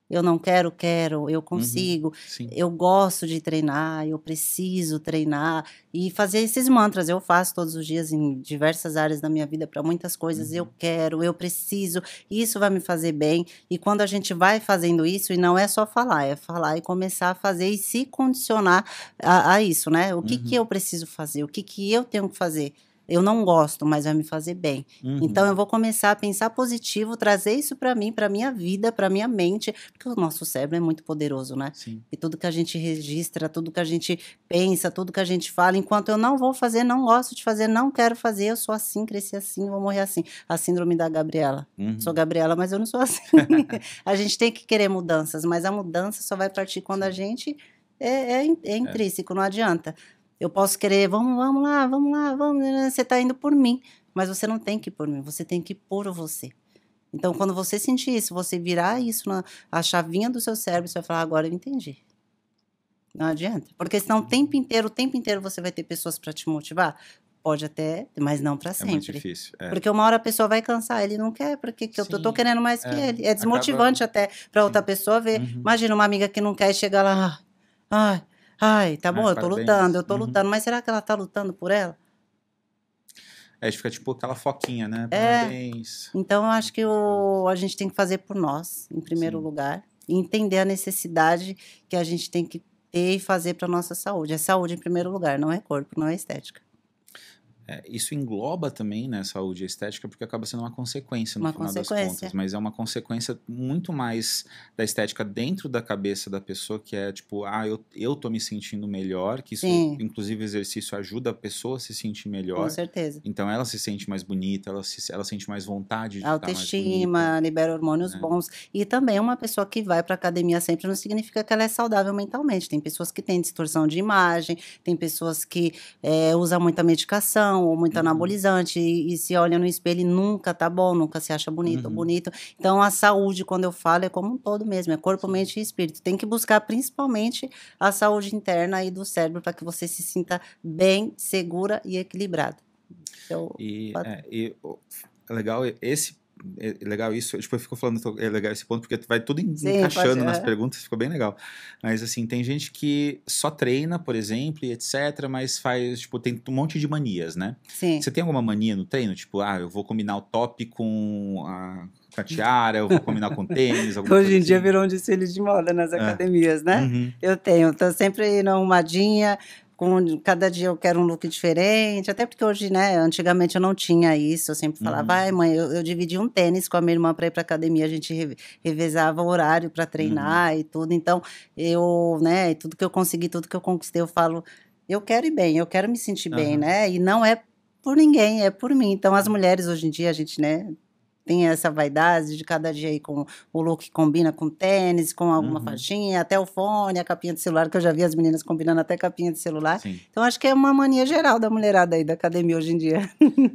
Eu não quero, quero, eu uhum. consigo. Uhum. Eu gosto de treinar, eu preciso treinar. E fazer esses mantras eu faço todos os dias em diversas áreas da minha vida, para muitas coisas. Uhum. Eu quero, eu preciso, isso vai me fazer bem. E quando a gente vai fazendo isso, e não é só falar, é falar e começar a fazer e se condicionar a, a isso, né? O que, uhum. que eu preciso fazer? O que, que eu tenho que fazer? eu não gosto, mas vai me fazer bem. Uhum. Então eu uhum. vou começar a pensar positivo, trazer isso para mim, para minha vida, para minha mente, porque o nosso cérebro é muito poderoso, né? Sim. E tudo que a gente registra, tudo que a gente pensa, tudo que a gente fala, enquanto eu não vou fazer, não gosto de fazer, não quero fazer, eu sou assim, cresci assim, vou morrer assim. A síndrome da Gabriela. Uhum. Sou Gabriela, mas eu não sou assim. a gente tem que querer mudanças, mas a mudança só vai partir quando a gente é, é, é, é intrínseco, é. não adianta. Eu posso querer, vamos, vamos lá, vamos lá, vamos, né, né, você está indo por mim, mas você não tem que ir por mim, você tem que ir por você. Então, quando você sentir isso, você virar isso na a chavinha do seu cérebro, você vai falar: agora eu entendi. Não adianta, porque senão o tempo inteiro, o tempo inteiro você vai ter pessoas para te motivar. Pode até, mas não para sempre. É muito difícil. É. Porque uma hora a pessoa vai cansar, ele não quer, porque que eu tô, tô, querendo mais é. que ele. É desmotivante Acaba... até para outra pessoa ver. Uhum. Imagina uma amiga que não quer chegar lá, ah, Ai, tá bom, ah, eu tô lutando, eu tô uhum. lutando, mas será que ela tá lutando por ela? É, fica tipo aquela foquinha, né? É. Parabéns. É, então, eu acho que o, a gente tem que fazer por nós, em primeiro Sim. lugar. E entender a necessidade que a gente tem que ter e fazer para nossa saúde. É saúde em primeiro lugar, não é corpo, não é estética. É, isso engloba também né, saúde estética, porque acaba sendo uma consequência no uma final consequência. das contas. Mas é uma consequência muito mais da estética dentro da cabeça da pessoa, que é tipo, ah, eu, eu tô me sentindo melhor, que isso, Sim. inclusive, exercício ajuda a pessoa a se sentir melhor. Com certeza. Então ela se sente mais bonita, ela, se, ela sente mais vontade de Autoestima, bonita, libera hormônios né? bons. E também uma pessoa que vai pra academia sempre não significa que ela é saudável mentalmente. Tem pessoas que têm distorção de imagem, tem pessoas que é, usam muita medicação ou muito uhum. anabolizante e, e se olha no espelho e nunca tá bom, nunca se acha bonito ou uhum. bonito. Então a saúde, quando eu falo, é como um todo mesmo, é corpo, mente e espírito. Tem que buscar principalmente a saúde interna e do cérebro para que você se sinta bem, segura e equilibrada. Então, e, pode... é, e é legal esse é, é legal isso. Depois tipo, ficou falando, é legal esse ponto, porque vai tudo Sim, encaixando nas perguntas, ficou bem legal. Mas assim, tem gente que só treina, por exemplo, e etc, mas faz, tipo, tem um monte de manias, né? Sim. Você tem alguma mania no treino? Tipo, ah, eu vou combinar o top com a, com a tiara, eu vou combinar com tênis. Hoje em dia assim? virou um desfile de moda nas é. academias, né? Uhum. Eu tenho, tô sempre na arrumadinha, com cada dia eu quero um look diferente, até porque hoje, né, antigamente eu não tinha isso, eu sempre falava, vai, uhum. mãe, eu, eu dividi um tênis com a minha irmã para ir para academia, a gente re, revezava o horário para treinar uhum. e tudo. Então, eu, né, tudo que eu consegui, tudo que eu conquistei, eu falo, eu quero ir bem, eu quero me sentir uhum. bem, né? E não é por ninguém, é por mim. Então, as mulheres hoje em dia, a gente, né, tem essa vaidade de cada dia aí com o look que combina com tênis, com alguma uhum. faixinha, até o fone, a capinha de celular, que eu já vi as meninas combinando até capinha de celular. Sim. Então acho que é uma mania geral da mulherada aí da academia hoje em dia.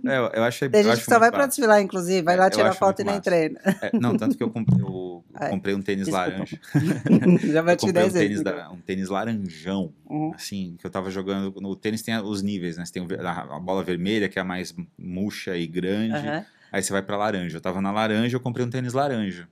É, eu, achei Tem gente acho que só vai para desfilar, inclusive, vai é, lá tirar foto e nem massa. treina. É, não, tanto que eu comprei, eu comprei um tênis Desculpa. laranja. já vai 10 um tênis, um tênis laranjão, uhum. assim, que eu tava jogando. No tênis tem os níveis, né? Você tem a, a bola vermelha, que é a mais murcha e grande. Uhum Aí você vai pra laranja. Eu tava na laranja, eu comprei um tênis laranja.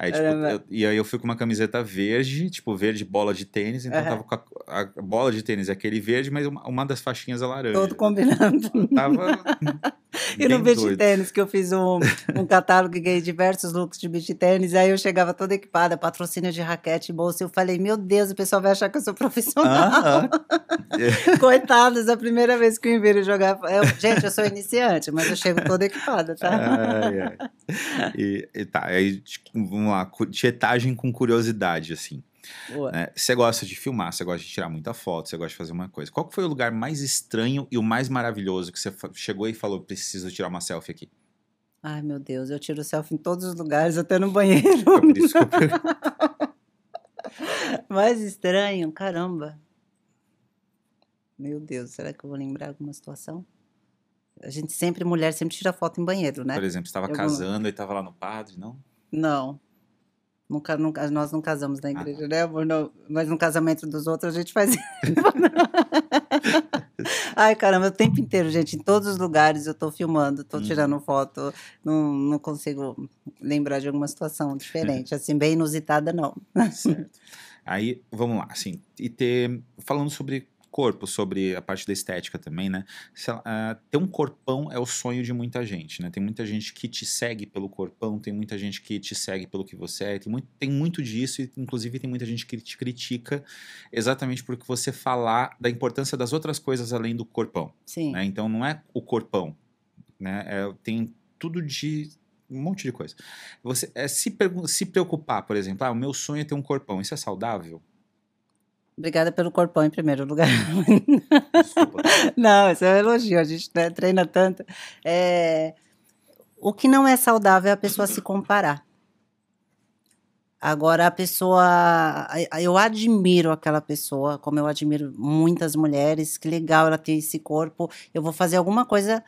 Aí, tipo, eu, e aí eu fui com uma camiseta verde, tipo, verde bola de tênis, então uhum. tava com a, a, bola de tênis é aquele verde, mas uma, uma das faixinhas é laranja. Todo combinando. Tava E no beach doido. tênis, que eu fiz um, um catálogo e ganhei diversos looks de beach tênis. Aí eu chegava toda equipada, patrocínio de raquete, bolsa. Eu falei, meu Deus, o pessoal vai achar que eu sou profissional. Ah, Coitados, a primeira vez que me viram jogar. Eu, gente, eu sou iniciante, mas eu chego toda equipada, tá? E, e tá, aí tipo, vamos lá, tietagem com curiosidade, assim. Né? Você gosta de filmar, você gosta de tirar muita foto, você gosta de fazer uma coisa. Qual foi o lugar mais estranho e o mais maravilhoso que você chegou e falou: preciso tirar uma selfie aqui? Ai, meu Deus, eu tiro selfie em todos os lugares, até no banheiro. mais estranho, caramba. Meu Deus, será que eu vou lembrar alguma situação? A gente sempre, mulher, sempre tira foto em banheiro, né? Por exemplo, estava casando e estava lá no padre, não? Não, Nunca, nunca, nós não casamos na ah, tá. igreja, ah. né, amor? Não, mas no casamento dos outros a gente faz. Ai, caramba, o tempo inteiro, gente, em todos os lugares eu tô filmando, tô hum. tirando foto, não, não consigo lembrar de alguma situação diferente, é. assim, bem inusitada, não. Certo. Aí, vamos lá, assim, e ter, falando sobre corpo, sobre a parte da estética também, né? Lá, ah, ter um corpão é o sonho de muita gente, né? Tem muita gente que te segue pelo corpão, tem muita gente que te segue pelo que você é, tem muito, tem muito disso, e inclusive tem muita gente que te critica exatamente porque você falar da importância das outras coisas além do corpão. Sim. Né? Então não é o corpão, né? É, tem tudo de um monte de coisa. Você é, se, se preocupar, por exemplo, ah, o meu sonho é ter um corpão, isso é saudável? Obrigada pelo corpão em primeiro lugar. Desculpa. não, isso é um elogio, a gente né, treina tanto. É... O que não é saudável é a pessoa se comparar. Agora, a pessoa. Eu admiro aquela pessoa, como eu admiro muitas mulheres. Que legal ela ter esse corpo. Eu vou fazer alguma coisa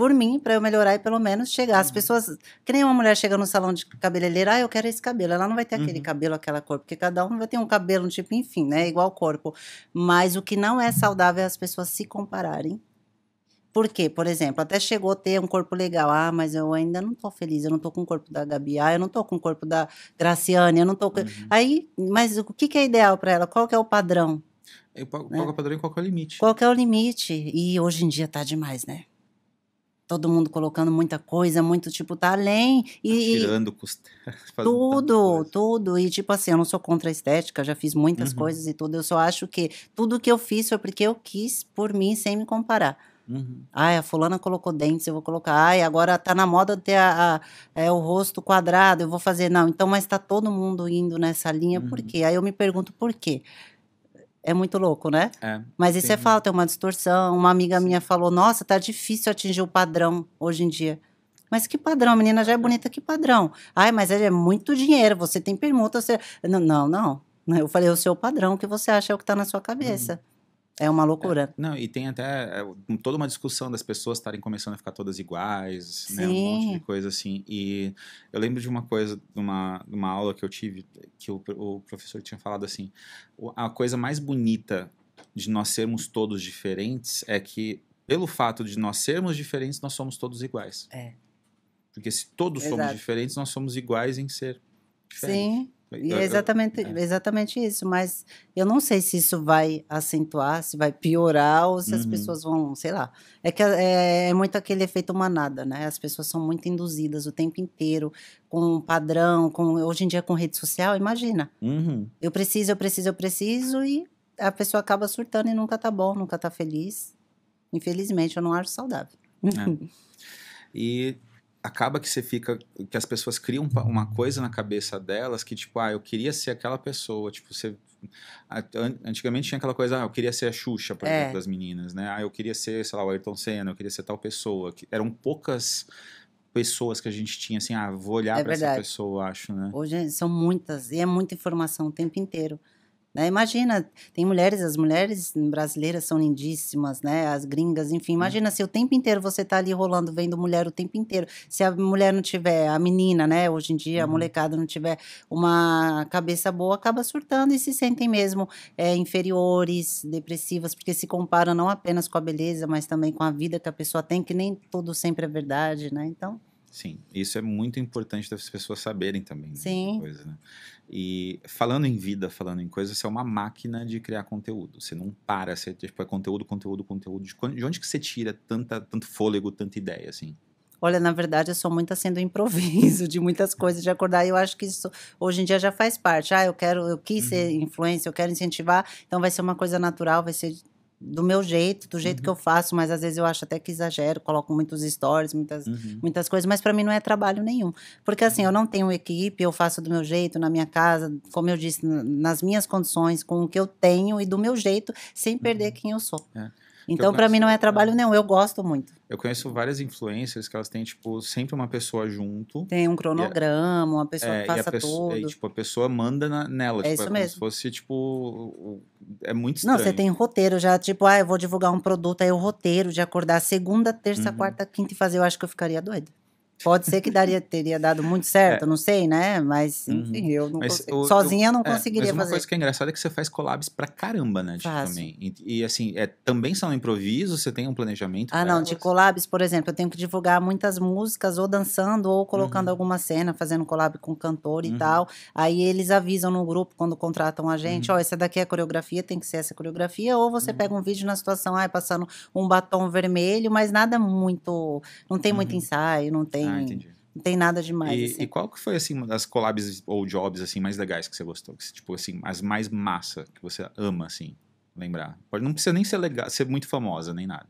por mim, para eu melhorar e pelo menos chegar. As uhum. pessoas, que nem uma mulher chega no salão de cabeleireira, ah, eu quero esse cabelo. Ela não vai ter uhum. aquele cabelo, aquela cor, porque cada um vai ter um cabelo, um tipo, enfim, né? Igual corpo. Mas o que não é saudável é as pessoas se compararem. Por quê? Por exemplo, até chegou a ter um corpo legal. Ah, mas eu ainda não tô feliz, eu não tô com o corpo da Gabi. Ah, eu não tô com o corpo da Graciane, eu não tô com... Uhum. Aí, mas o que, que é ideal para ela? Qual que é o padrão? Eu pago, né? É padrão e qual é o limite? Qual que é o limite? E hoje em dia tá demais, né? todo mundo colocando muita coisa, muito tipo, tá além. E, Tirando custa. Tudo, tudo. E tipo assim, eu não sou contra a estética, já fiz muitas uhum. coisas e tudo. Eu só acho que tudo que eu fiz foi porque eu quis por mim, sem me comparar. Uhum. Ai, a fulana colocou dentes, eu vou colocar. Ai, agora tá na moda ter a, a, é, o rosto quadrado, eu vou fazer. Não, então, mas tá todo mundo indo nessa linha, uhum. por quê? Aí eu me pergunto por quê. É muito louco, né? É, Mas isso sim. é falta, é uma distorção. Uma amiga minha falou: Nossa, tá difícil atingir o padrão hoje em dia. Mas que padrão, menina já é bonita, que padrão? Ai, mas é muito dinheiro, você tem permuta, você. Não, não, não. Eu falei, é o seu padrão o que você acha é o que tá na sua uhum. cabeça. É uma é, loucura. É, não, e tem até é, toda uma discussão das pessoas estarem começando a ficar todas iguais, Sim. né? Um monte de coisa assim. E eu lembro de uma coisa, de uma, uma aula que eu tive, que o, o professor tinha falado assim: a coisa mais bonita de nós sermos todos diferentes é que, pelo fato de nós sermos diferentes, nós somos todos iguais. É. Porque se todos Exato. somos diferentes, nós somos iguais em ser diferentes. Sim. E é exatamente, é. exatamente isso, mas eu não sei se isso vai acentuar, se vai piorar ou se uhum. as pessoas vão, sei lá. É que é, é, muito aquele efeito manada, né? As pessoas são muito induzidas o tempo inteiro com padrão, com hoje em dia com rede social, imagina. Uhum. Eu preciso, eu preciso, eu preciso e a pessoa acaba surtando e nunca tá bom, nunca tá feliz. Infelizmente, eu não acho saudável. É. E acaba que você fica que as pessoas criam uma coisa na cabeça delas que tipo ah eu queria ser aquela pessoa tipo você antigamente tinha aquela coisa ah eu queria ser a Xuxa por é. exemplo das meninas né ah eu queria ser sei lá o Ayrton Senna eu queria ser tal pessoa que eram poucas pessoas que a gente tinha assim ah vou olhar é para essa pessoa eu acho né hoje são muitas e é muita informação o tempo inteiro né? Imagina, tem mulheres, as mulheres brasileiras são lindíssimas, né? As gringas, enfim. Imagina se o tempo inteiro você tá ali rolando, vendo mulher o tempo inteiro. Se a mulher não tiver, a menina, né? Hoje em dia, a uhum. molecada não tiver uma cabeça boa, acaba surtando e se sentem mesmo é, inferiores, depressivas, porque se comparam não apenas com a beleza, mas também com a vida que a pessoa tem, que nem tudo sempre é verdade, né? Então. Sim, isso é muito importante das pessoas saberem também. Né? Sim. Coisa, né? E falando em vida, falando em coisas, você é uma máquina de criar conteúdo. Você não para, você tipo, é conteúdo, conteúdo, conteúdo. De onde que você tira tanta, tanto fôlego, tanta ideia, assim? Olha, na verdade, eu sou muito assim improviso, de muitas coisas, de acordar. E eu acho que isso hoje em dia já faz parte. Ah, eu quero, eu quis uhum. ser influência, eu quero incentivar. Então vai ser uma coisa natural, vai ser do meu jeito, do jeito uhum. que eu faço, mas às vezes eu acho até que exagero, coloco muitos stories, muitas, uhum. muitas coisas, mas para mim não é trabalho nenhum. Porque assim, eu não tenho equipe, eu faço do meu jeito, na minha casa, como eu disse, nas minhas condições, com o que eu tenho e do meu jeito, sem perder uhum. quem eu sou. É. Então, para mim, não é trabalho nenhum, eu gosto muito. Eu conheço várias influencers que elas têm, tipo, sempre uma pessoa junto. Tem um cronograma, uma pessoa é, que passa pessoa, é, tudo. E, tipo, a pessoa manda na, nela. É tipo, é isso é como mesmo. se fosse, tipo, é muito estranho. Não, você tem roteiro já, tipo, ah, eu vou divulgar um produto, aí o roteiro de acordar segunda, terça, uhum. quarta, quinta e fazer, eu acho que eu ficaria doido. Pode ser que daria, teria dado muito certo, é. não sei, né? Mas, uhum. enfim, uhum. eu não mas o, sozinha eu, não é, conseguiria mas uma fazer. coisa que é engraçada é que você faz collabs pra caramba, né? Também. E, e, assim, é, também são improvisos, você tem um planejamento? Ah, não, elas? de collabs, por exemplo, eu tenho que divulgar muitas músicas, ou dançando, ou colocando uhum. alguma cena, fazendo collab com cantor e uhum. tal. Aí eles avisam no grupo quando contratam a gente, uhum. ó, oh, essa daqui é a coreografia, tem que ser essa coreografia, ou você uhum. pega um vídeo na situação, ai, ah, passando um batom vermelho, mas nada muito, não tem muito ensaio, não tem ah, Não tem nada demais. E, assim. e qual que foi, assim, uma das collabs ou jobs, assim, mais legais que você gostou? Que, tipo, assim, as mais massa, que você ama, assim, lembrar? Pode, não precisa nem ser legal, ser muito famosa, nem nada.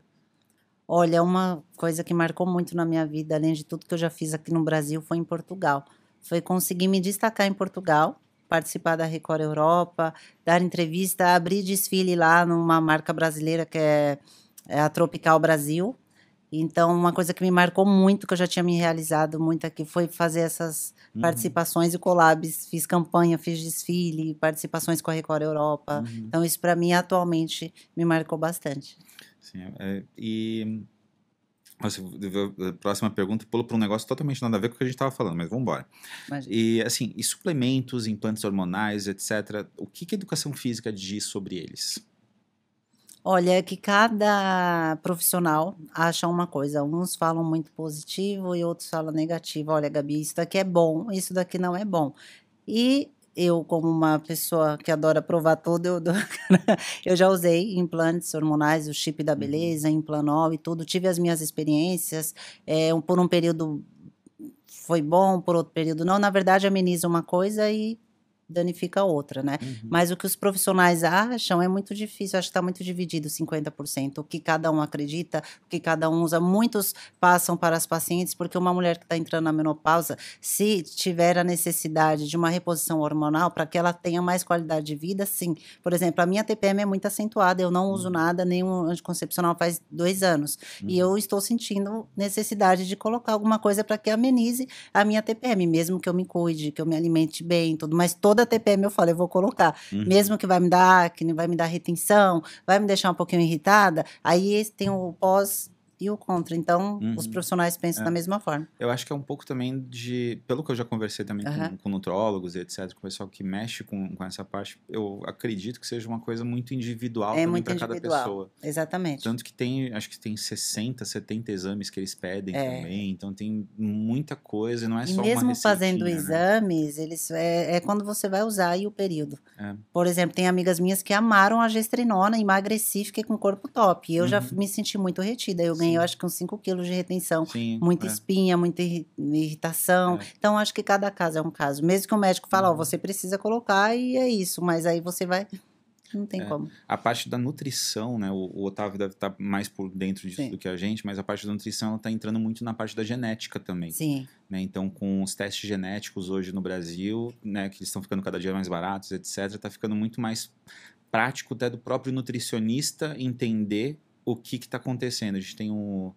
Olha, uma coisa que marcou muito na minha vida, além de tudo que eu já fiz aqui no Brasil, foi em Portugal. Foi conseguir me destacar em Portugal, participar da Record Europa, dar entrevista, abrir desfile lá numa marca brasileira que é, é a Tropical Brasil. Então, uma coisa que me marcou muito, que eu já tinha me realizado muito aqui, foi fazer essas uhum. participações e collabs. Fiz campanha, fiz desfile, participações com a Record Europa. Uhum. Então, isso para mim, atualmente, me marcou bastante. Sim, é, e... Nossa, assim, próxima pergunta, pulo para um negócio totalmente nada a ver com o que a gente estava falando, mas vamos embora. E assim, e suplementos, implantes hormonais, etc. O que, que a educação física diz sobre eles? Olha, que cada profissional acha uma coisa. Uns falam muito positivo e outros falam negativo. Olha, Gabi, isso daqui é bom, isso daqui não é bom. E eu, como uma pessoa que adora provar tudo, eu, eu já usei implantes hormonais, o chip da uhum. beleza, implanol e tudo. Tive as minhas experiências é, por um período foi bom, por outro período não. Na verdade, ameniza uma coisa e danifica a outra, né? Uhum. Mas o que os profissionais acham é muito difícil, acho que está muito dividido 50%, o que cada um acredita, o que cada um usa. Muitos passam para as pacientes, porque uma mulher que está entrando na menopausa, se tiver a necessidade de uma reposição hormonal para que ela tenha mais qualidade de vida, sim. Por exemplo, a minha TPM é muito acentuada, eu não uhum. uso nada, nenhum anticoncepcional faz dois anos. Uhum. E eu uhum. estou sentindo necessidade de colocar alguma coisa para que amenize a minha TPM, mesmo que eu me cuide, que eu me alimente bem, tudo, mas toda toda a TPM eu falo, eu vou colocar. Uhum. Mesmo que vai me dar acne, vai me dar retenção, vai me deixar um pouquinho irritada, aí tem o pós e o contra. Então, uhum. os profissionais pensam é. da mesma forma. Eu acho que é um pouco também de. Pelo que eu já conversei também uhum. com, com, nutrólogos e etc., com o pessoal que mexe com, com essa parte, eu acredito que seja uma coisa muito individual é para cada pessoa. Exatamente. Tanto que tem, acho que tem 60, 70 exames que eles pedem é. também. Então, tem muita coisa, não é e só mesmo fazendo né? exames, eles é, é, quando você vai usar e o período. É. Por exemplo, tem amigas minhas que amaram a gestrinona, emagreci, fiquei com o corpo top. Eu uhum. já me senti muito retida. Eu ganhei eu acho que uns 5 quilos de retenção. Sim, muita é. espinha, muita irritação. É. Então, acho que cada caso é um caso. Mesmo que o médico fale, ó, oh, você precisa colocar e é isso. Mas aí você vai... Não tem é. como. A parte da nutrição, né? O, o Otávio deve estar tá mais por dentro disso Sim. do que a gente, mas a parte da nutrição ela está entrando muito na parte da genética também. Sim. Né? Então, com os testes genéticos hoje no Brasil, né? Que eles estão ficando cada dia mais baratos, etc., está ficando muito mais prático até do próprio nutricionista entender o que está acontecendo. A gente tem um,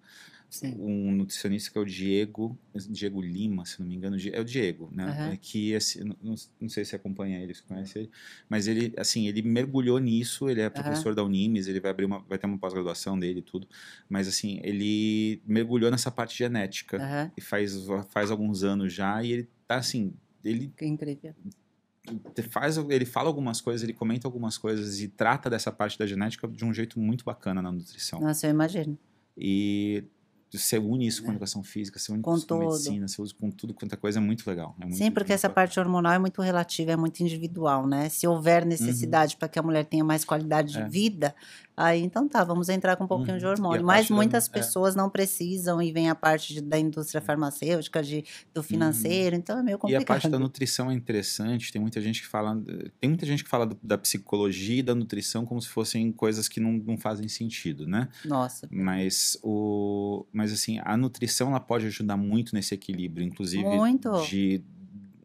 um nutricionista que é o Diego, Diego Lima, se não me engano, é o Diego, né? Uhum. Que assim, não, não, sei se acompanha ele, se conhece ele, mas ele assim ele mergulhou nisso. Ele é professor uhum. da Unimes, ele vai abrir uma, vai ter uma pós-graduação dele e tudo, mas assim ele mergulhou nessa parte genética uhum. e faz faz alguns anos já e ele tá assim ele Incrível faz, ele fala algumas coisas, ele comenta algumas coisas e trata dessa parte da genética de um jeito muito bacana na nutrição. Nossa, eu imagino. E você une isso com educação física, você une com, isso com medicina, você usa com tudo quanto é coisa, é muito legal. É muito, Sim, porque essa parte hormonal é muito relativa, é muito individual, né? Se houver necessidade uhum. para que a mulher tenha mais qualidade é. de vida, Aí, então tá, vamos entrar com um pouquinho uhum. de hormônio. Mas muitas da... É. pessoas é. não precisam e vem a parte de, da indústria farmacêutica, de, do uhum. financeiro, uhum. então é meio complicado. E a parte da nutrição é interessante, tem muita gente que fala, tem muita gente que fala do, da psicologia e da nutrição como se fossem coisas que não, não fazem sentido, né? Nossa. Mas, o, mas assim, a nutrição ela pode ajudar muito nesse equilíbrio, inclusive muito. de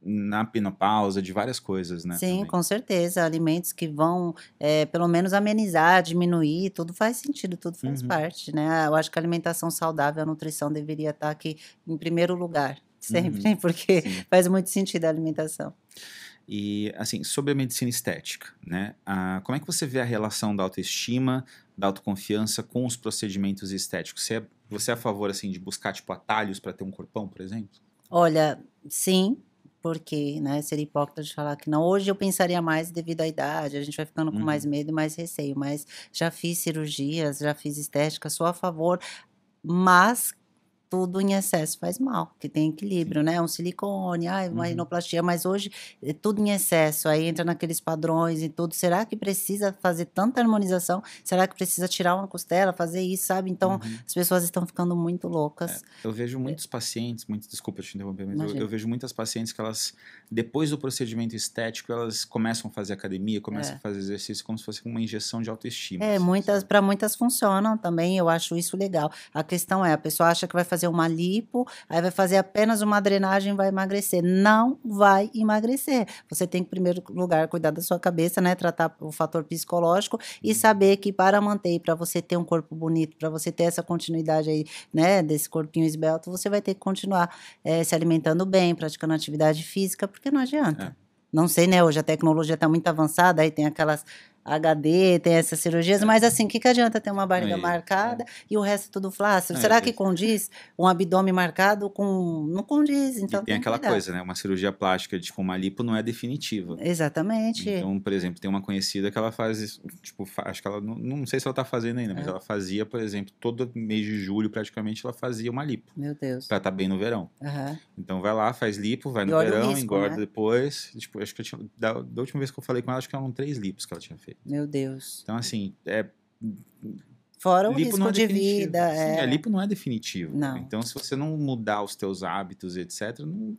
na pausa de várias coisas, né? Sim, também. com certeza. Alimentos que vão, é, pelo menos, amenizar, diminuir, tudo faz sentido, tudo faz uhum. parte, né? Eu acho que a alimentação saudável, a nutrição deveria estar tá aqui em primeiro lugar, sempre, uhum. porque Sim. faz muito sentido a alimentação. E, assim, sobre a medicina estética, né? Ah, como é que você vê a relação da autoestima, da autoconfiança com os procedimentos estéticos? Você é, você é a favor, assim, de buscar, tipo, atalhos para ter um corpão, por exemplo? Olha, sim, porque, né, seria hipócrita de falar que não. Hoje eu pensaria mais devido à idade, a gente vai ficando com uhum. mais medo e mais receio, mas já fiz cirurgias, já fiz estética, sou a favor, mas tudo em excesso faz mal, que tem equilíbrio, Sim. né? É um silicone, ai, uma uhum. rinoplastia, mas hoje é tudo em excesso, aí entra naqueles padrões e tudo. Será que precisa fazer tanta harmonização? Será que precisa tirar uma costela, fazer isso, sabe? Então, uhum. as pessoas estão ficando muito loucas. É, eu vejo é. muitos pacientes, muitos, desculpa te interromper, mas eu, eu, vejo muitas pacientes que elas, depois do procedimento estético, elas começam a fazer academia, começam é. a fazer exercício como se fosse uma injeção de autoestima. É, assim, muitas, para muitas funcionam também, eu acho isso legal. A questão é, a pessoa acha que vai fazer fazer uma lipo, aí vai fazer apenas uma drenagem vai emagrecer. Não vai emagrecer. Você tem que, em primeiro lugar, cuidar da sua cabeça, né? Tratar o fator psicológico e uhum. saber que para manter, para você ter um corpo bonito, para você ter essa continuidade aí, né? Desse corpinho esbelto, você vai ter que continuar é, se alimentando bem, praticando atividade física, porque não adianta. É. Não sei, né? Hoje a tecnologia está muito avançada, aí tem aquelas HD, tem essas cirurgias, é. mas assim, o que, que adianta ter uma barriga é, marcada é. e o resto tudo flácido? É, Será que condiz um abdômen marcado com. Não condiz, então. E tem, tem aquela coisa, né? Uma cirurgia plástica de uma lipo não é definitiva. Exatamente. Então, por exemplo, tem uma conhecida que ela faz, tipo, acho que ela. Não, não sei se ela tá fazendo ainda, mas é. ela fazia, por exemplo, todo mês de julho praticamente ela fazia uma lipo. Meu Deus. Pra estar tá bem no verão. Uhum. Então vai lá, faz lipo, vai no verão, risco, engorda né? depois. Tipo, acho que tinha, da, da última vez que eu falei com ela, acho que eram três lipos que ela tinha feito. Meu Deus. Então, assim, é. Fora o lipo risco é de vida. É... Sim, é, a lipo não é definitivo. Não. Então, se você não mudar os teus hábitos, etc., não,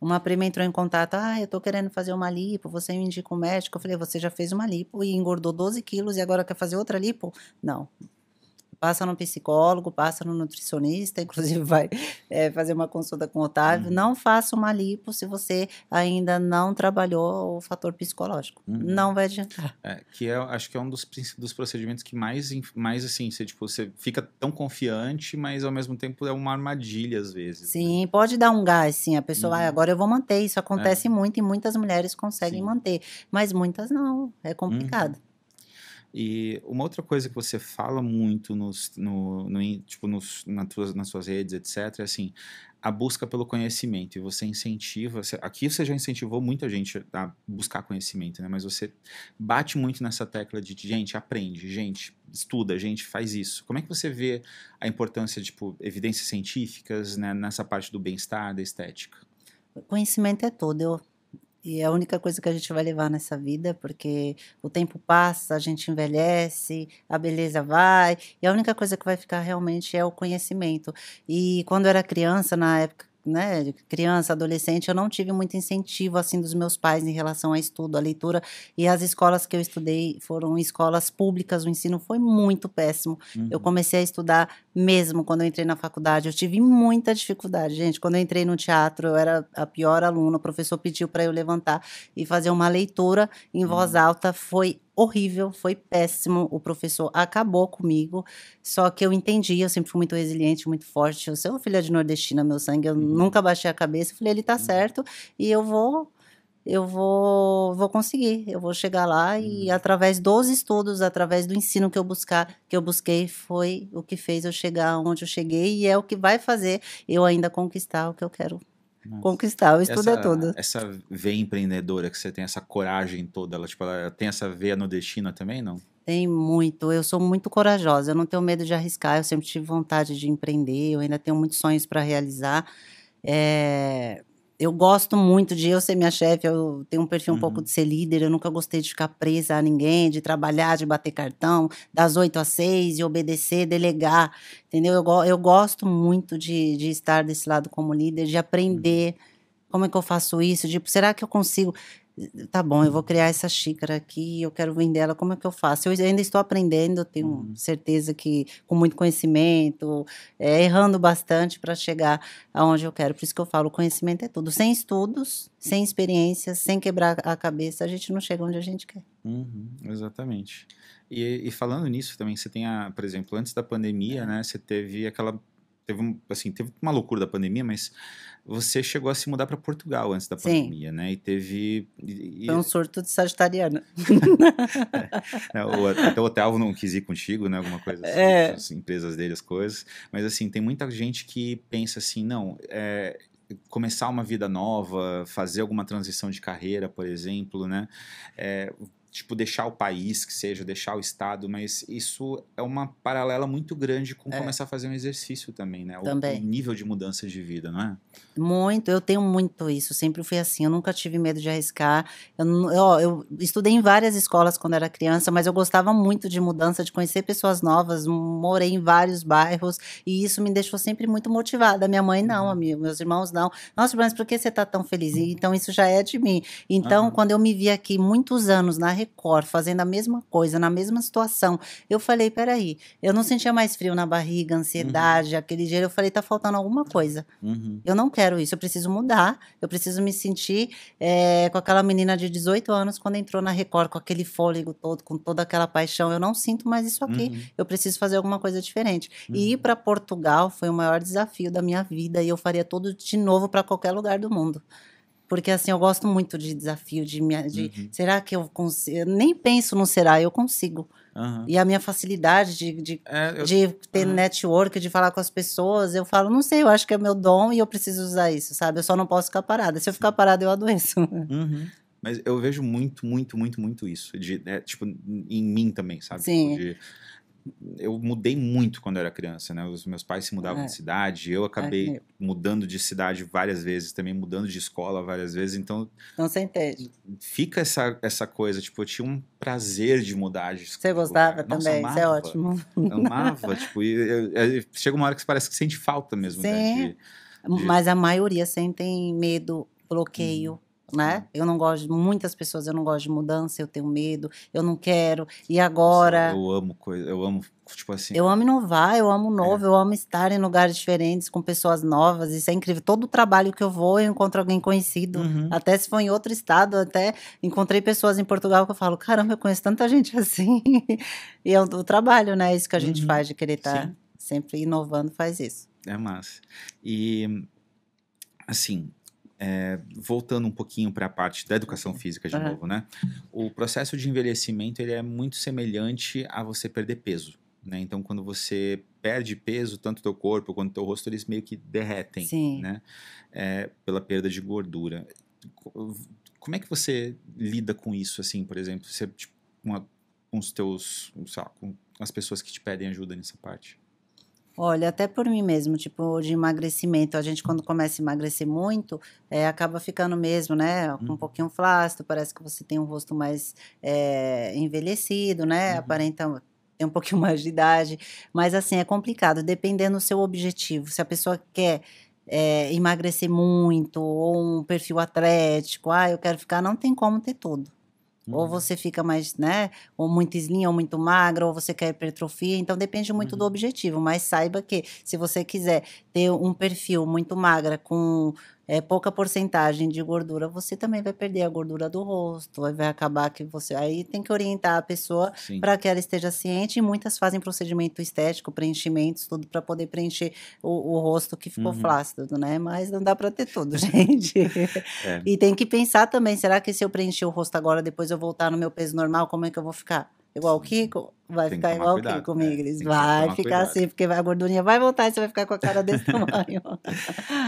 uma prima entrou em contato, ah, eu tô querendo fazer uma lipo, você me indica um médico. Eu falei, você já fez uma lipo e engordou 12 quilos e agora quer fazer outra lipo? Não, passa no psicólogo, passa no nutricionista, inclusive vai é, fazer uma consulta com o Otávio. Uhum. Não faça uma lipo se você ainda não trabalhou o fator psicológico. Uhum. Não vai adiantar. É, que é, acho que é um dos, dos procedimentos que mais, mais assim, você, tipo, você fica tão confiante, mas ao mesmo tempo é uma armadilha às vezes. Né? Sim, né? pode dar um gás, sim. A pessoa, uhum. ah, agora eu vou manter. Isso acontece é. muito e muitas mulheres conseguem sim. manter, mas muitas não. É complicado. Uhum. E uma outra coisa que você fala muito nos, no, no tipo, nos, na nas suas redes, etc., é assim, a busca pelo conhecimento. E você incentiva. Aqui você já incentivou muita gente a buscar conhecimento, né? Mas você bate muito nessa tecla de gente, aprende, gente, estuda, gente, faz isso. Como é que você vê a importância de tipo, evidências científicas né, nessa parte do bem-estar, da estética? O conhecimento é todo. Eu e é a única coisa que a gente vai levar nessa vida, porque o tempo passa, a gente envelhece, a beleza vai, e a única coisa que vai ficar realmente é o conhecimento. E quando eu era criança, na época né, criança, adolescente, eu não tive muito incentivo assim dos meus pais em relação a estudo, a leitura, e as escolas que eu estudei foram escolas públicas, o ensino foi muito péssimo. Uhum. Eu comecei a estudar mesmo quando eu entrei na faculdade. Eu tive muita dificuldade, gente. Quando eu entrei no teatro, eu era a pior aluna. O professor pediu para eu levantar e fazer uma leitura em uhum. voz alta. Foi horrível, foi péssimo. O professor acabou comigo. Só que eu entendi, eu sempre fui muito resiliente, muito forte. Eu sou filha de nordestina, meu sangue, eu uhum. nunca baixei a cabeça. Eu falei, ele tá uhum. certo e eu vou eu vou, vou conseguir, eu vou chegar lá e hum. através dos estudos, através do ensino que eu buscar, que eu busquei, foi o que fez eu chegar onde eu cheguei e é o que vai fazer eu ainda conquistar o que eu quero nossa. conquistar. O estudo é essa, é tudo. Essa veia empreendedora que você tem, essa coragem toda, ela, tipo, ela tem essa veia no destino também, não? Tem muito. Eu sou muito corajosa. Eu não tenho medo de arriscar. Eu sempre tive vontade de empreender. Eu ainda tenho muitos sonhos para realizar. É eu gosto muito de eu ser minha chefe, eu tenho um perfil um pouco uhum. de ser líder, eu nunca gostei de ficar presa a ninguém, de trabalhar, de bater cartão, das oito às seis, de obedecer, delegar, entendeu? Eu, eu gosto muito de, de estar desse lado como líder, de uhum. aprender uhum. como é que eu faço isso, tipo, será que eu consigo tá bom, eu vou uhum. criar essa xícara aqui, eu quero vender ela, como é que eu faço? Eu ainda estou aprendendo, tenho uhum. certeza que com muito conhecimento, é, errando bastante para chegar aonde eu quero. Por isso que eu falo, conhecimento é tudo. Sem estudos, sem experiências, sem quebrar a cabeça, a gente não chega onde a gente quer. Uhum, exatamente. E, e, falando nisso também, você tem, a, por exemplo, antes da pandemia, é. né, você teve aquela teve assim teve uma loucura da pandemia mas você chegou a se mudar para Portugal antes da pandemia né e teve e, foi um surto de sagitariana é, até o hotel não quis ir contigo né alguma coisa assim, é. as empresas dele as coisas mas assim tem muita gente que pensa assim não é, começar uma vida nova fazer alguma transição de carreira por exemplo né é, tipo, deixar o país que seja, deixar o Estado, mas isso é uma paralela muito grande com é. começar a fazer um exercício também, né? O, também. o nível de mudança de vida, não é? Muito, eu tenho muito isso, sempre fui assim, eu nunca tive medo de arriscar. Eu, eu, eu estudei em várias escolas quando era criança, mas eu gostava muito de mudança, de conhecer pessoas novas, morei em vários bairros, e isso me deixou sempre muito motivada. Minha mãe não, uhum. amigo, meus irmãos não. Nossa, mas por que você está tão feliz? Uhum. Então, isso já é de mim. Então, uhum. quando eu me vi aqui muitos anos na Record, fazendo a mesma coisa, na mesma situação. Eu falei, peraí, eu não sentia mais frio na barriga, uhum. ansiedade, uhum. aquele dia. Eu falei, tá faltando alguma coisa. Uhum. Eu não quero isso, eu preciso mudar. Eu preciso me sentir é, com aquela menina de 18 anos quando entrou na Record, com aquele fôlego todo, com toda aquela paixão. Eu não sinto mais isso aqui. Uhum. Eu preciso fazer alguma coisa diferente. E ir uhum. para Portugal foi o maior desafio da minha vida e eu faria tudo de novo para qualquer lugar do mundo. Porque assim, eu gosto muito de desafio, de, minha, de uhum. será que eu consigo? Eu nem penso no será, eu consigo. Uhum. E a minha facilidade de, de, é, eu, de ter uhum. network, de falar com as pessoas, eu falo, não sei, eu acho que é meu dom e eu preciso usar isso, sabe? Eu só não posso ficar parada. Se eu ficar parada, eu adoeço. Uhum. Mas eu vejo muito, muito, muito, muito isso. De, né, tipo, em mim também, sabe? Tipo, Sim. de, eu mudei muito quando eu era criança, né? Os meus pais se mudavam é. de cidade, eu acabei é mudando de cidade várias vezes, também mudando de escola várias vezes, então... Não se entende. Fica essa, essa coisa, tipo, eu tinha um prazer de mudar de escola. Você tipo, gostava Nossa, também, amava, isso é ótimo. Amava, tipo, e, chega uma hora que parece que sente falta mesmo, né? Sim, né? de, de... mas a maioria sentem medo, bloqueio. Hum né? Eu não gosto de muitas pessoas, eu não gosto de mudança, eu tenho medo, eu não quero. E agora? Eu amo coisa, eu amo tipo assim. Eu amo inovar, eu amo é. novo, é. eu amo estar em lugares diferentes com pessoas novas, isso é incrível. Todo trabalho que eu vou, eu encontro alguém conhecido. Uhum. Até se for em outro estado, até encontrei pessoas em Portugal que eu falo, caramba, eu conheço tanta gente assim. e é o trabalho, né? Isso que a gente uhum. faz de querer estar tá sempre inovando, faz isso. É massa. E assim, é, voltando um pouquinho para a parte da educação física de uhum. novo, né? O processo de envelhecimento ele é muito semelhante a você perder peso, né? Então, quando você perde peso, tanto teu corpo quanto teu rosto, eles meio que derretem, Sim. né? É, pela perda de gordura. Como é que você lida com isso, assim, por exemplo? Você, tipo, uma, com os teus, sei lá, com as pessoas que te pedem ajuda nessa parte? Olha, até por mim mesmo, tipo, de emagrecimento. A gente, quando começa a emagrecer muito, é, acaba ficando mesmo, né? Com um uhum. pouquinho flácido, parece que você tem um rosto mais é, envelhecido, né? Uhum. Aparenta ter um pouquinho mais de idade. Mas, assim, é complicado, dependendo do seu objetivo. Se a pessoa quer é, emagrecer muito, ou um perfil atlético, ah, eu quero ficar, não tem como ter tudo. Uhum. Ou você fica mais, né? Ou muito slim, ou muito magra, ou você quer hipertrofia. Então depende muito uhum. do objetivo. Mas saiba que se você quiser ter um perfil muito magra com é, pouca porcentagem de gordura, você também vai perder a gordura do rosto, vai acabar que você. Aí tem que orientar a pessoa para que ela esteja ciente. E muitas fazem procedimento estético, preenchimentos, tudo para poder preencher o, o, rosto que ficou uhum. flácido, né? Mas não dá para ter tudo, gente. É. E tem que pensar também: será que se eu preencher o rosto agora, depois eu voltar no meu peso normal, como é que eu vou ficar? Igual o Kiko? Vai Tem ficar igual o Kiko né? Migres. É. Vai ficar cuidado. assim, porque a gordurinha vai voltar e você vai ficar com a cara desse tamanho.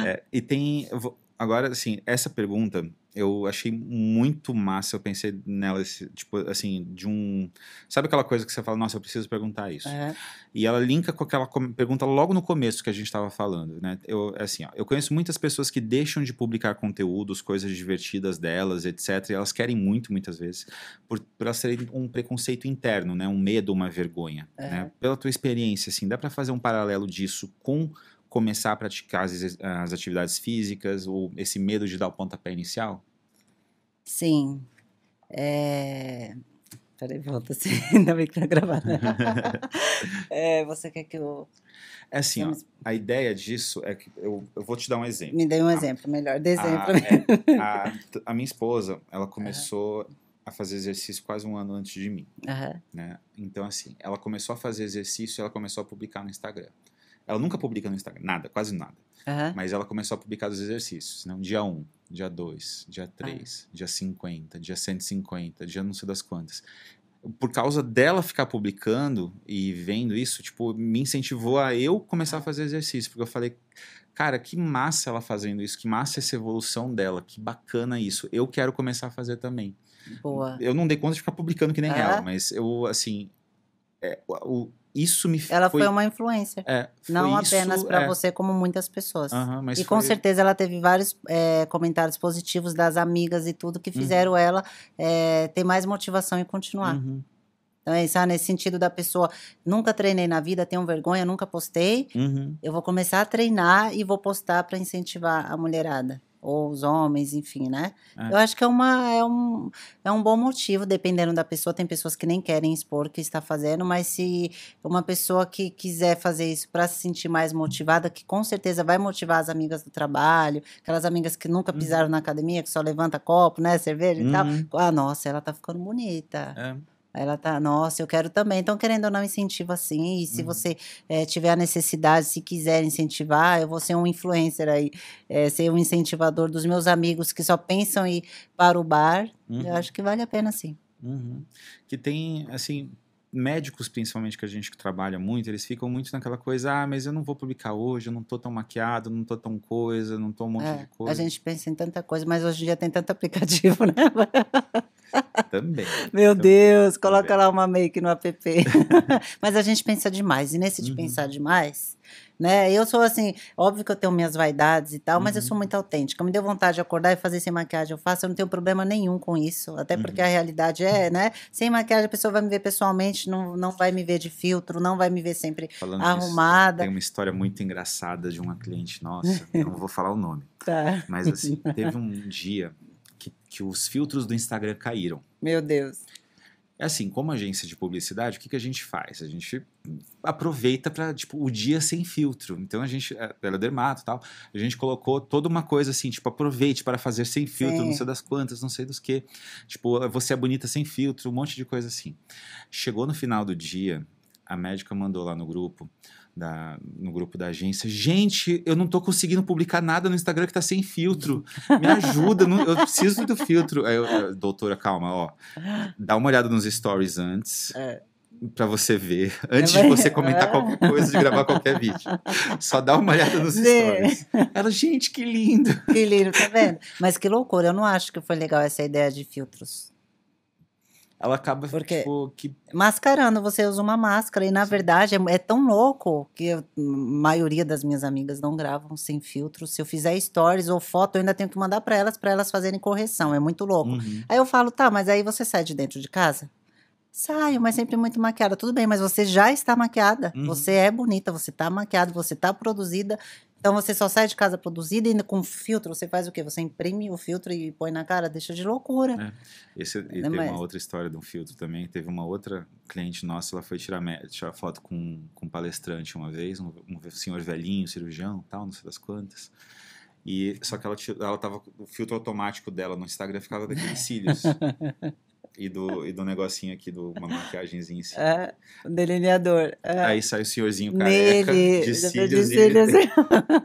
é, e tem. Agora, assim, essa pergunta eu achei muito massa, eu pensei nela, tipo, assim, de um... Sabe aquela coisa que você fala, nossa, eu preciso perguntar isso? Uhum. E ela linka com aquela pergunta logo no começo que a gente estava falando, né? Eu, é assim, ó, eu conheço muitas pessoas que deixam de publicar conteúdos, coisas divertidas delas, etc. E elas querem muito, muitas vezes, por, por elas terem um preconceito interno, né? Um medo, uma vergonha, uhum. né? Pela tua experiência, assim, dá para fazer um paralelo disso com começar a praticar as, as atividades físicas, ou esse medo de dar o pontapé inicial? Sim. É... Peraí, volta assim, ainda bem que tá gravado. é, você quer que eu. É assim, ó, a ideia disso é que. Eu, eu vou te dar um exemplo. Me dê um tá? a, exemplo, melhor. exemplo. pra A, a, minha esposa, ela começou uhum. a fazer exercício quase um ano antes de mim. Uhum. Né? Então, assim, ela começou a fazer exercício e ela começou a publicar no Instagram. Ela nunca publica no Instagram, nada, quase nada. Uhum. Mas ela começou a publicar os exercícios. Né? Dia 1, dia 2, dia 3, ah. dia 50, dia 150, dia não sei das quantas. Por causa dela ficar publicando e vendo isso, tipo, me incentivou a eu começar a ah. fazer exercício. Porque eu falei, cara, que massa ela fazendo isso, que massa essa evolução dela, que bacana isso. Eu quero começar a fazer também. Boa. Eu não dei conta de ficar publicando que nem ela, mas eu, assim, é, o, isso me Ela foi, foi uma influência, É, foi não isso, apenas para é. você, como muitas pessoas. Uhum, e foi... com certeza ela teve vários é, comentários positivos das amigas e tudo que uhum. fizeram uhum. ela eh, ter mais motivação e continuar. Uhum. Então é isso, ah, nesse sentido da pessoa, nunca treinei na vida, tenho vergonha, nunca postei. Uhum. Eu vou começar a treinar e vou postar para incentivar a mulherada ou os homens, enfim, né? É. Eu acho que é, uma, é, um, é um bom motivo, dependendo da pessoa. Tem pessoas que nem querem expor o que está fazendo, mas se uma pessoa que quiser fazer isso para se sentir mais motivada, que com certeza vai motivar as amigas do trabalho, aquelas amigas que nunca uhum. pisaram uhum. na academia, que só levanta copo, né, cerveja uhum. e tal. Uhum. Ah, nossa, ela tá ficando bonita. É. Ela tá, nossa, eu quero também. Então, querendo ou não, incentivo assim. E se uhum. você é, tiver a necessidade, se quiser incentivar, eu vou ser um influencer aí, é, ser um incentivador dos meus amigos que só pensam em ir para o bar. Uhum. Eu acho que vale a pena sim. Uhum. Que tem, assim, médicos principalmente que a gente que trabalha muito, eles ficam muito naquela coisa, ah, mas eu não vou publicar hoje, eu não tô tão maquiado, não tô tão coisa, não tô um monte é, de coisa. A gente pensa em tanta coisa, mas hoje em dia tem tanto aplicativo, né? também. Meu também, Deus, também. coloca lá uma make no app. Mas a gente pensa demais. E nesse de uhum. pensar demais, né? Eu sou assim, óbvio que eu tenho minhas vaidades e tal, uhum. mas eu sou uhum. muito autêntica. Me deu vontade de acordar e fazer sem maquiagem, eu faço, eu não tenho problema nenhum com isso. Até uhum. porque a realidade é, né? Sem maquiagem, a pessoa vai me ver pessoalmente, não, não vai me ver de filtro, não vai me ver sempre Falando arrumada. Disso, tem uma história muito engraçada de uma cliente nossa, eu não vou falar o nome. Tá. Mas assim, teve um dia que os filtros do Instagram caíram. Meu Deus. É assim, como agência de publicidade, o que, que a gente faz? A gente aproveita para tipo, o dia sem filtro. Então a gente, é, ela Dermato dermato tal, a gente colocou toda uma coisa assim, tipo, aproveite para fazer sem filtro, Sim. não sei das quantas, não sei dos que. Tipo, você é bonita sem filtro, um monte de coisa assim. Chegou no final do dia, a médica mandou lá no grupo da, no grupo da agência. Gente, eu não tô conseguindo publicar nada no Instagram que tá sem filtro. Me ajuda, não, eu preciso do filtro. Aí eu, doutora, calma, ó. Dá uma olhada nos stories antes. É. Pra você ver, antes de é. você comentar qualquer coisa, de gravar qualquer vídeo. Só dá uma olhada nos Sim. stories. Ela, gente, que lindo! Que lindo, tá vendo? Mas que loucura, eu não acho que foi legal essa ideia de filtros ela acaba, Porque tipo, que... Mascarando, você usa uma máscara. E, na Sim. verdade, é, é, tão louco que a maioria das minhas amigas não gravam sem filtro. Se eu fizer stories ou foto, eu ainda tenho que mandar para elas, para elas fazerem correção. É muito louco. Uhum. Aí eu falo, tá, mas aí você sai de dentro de casa? Saio, mas sempre muito maquiada. Tudo bem, mas você já está maquiada. Uhum. Você é bonita, você está maquiada, você está produzida. Então você só sai de casa produzida e com filtro você faz o quê? Você imprime o filtro e põe na cara, deixa de loucura. É. Esse, e teve mais. uma outra história de um filtro também. Teve uma outra cliente nossa, ela foi tirar, tirar foto com, com um palestrante uma vez, um, um senhor velhinho, cirurgião, tal, não sei das quantas. E só que ela ela tava o filtro automático dela no Instagram ficava daqueles cílios. e do, e do negocinho aqui, do uma maquiagemzinha em cima. É, delineador. É. Aí sai o senhorzinho careca, Nele, de cílios. De cílios e... Assim.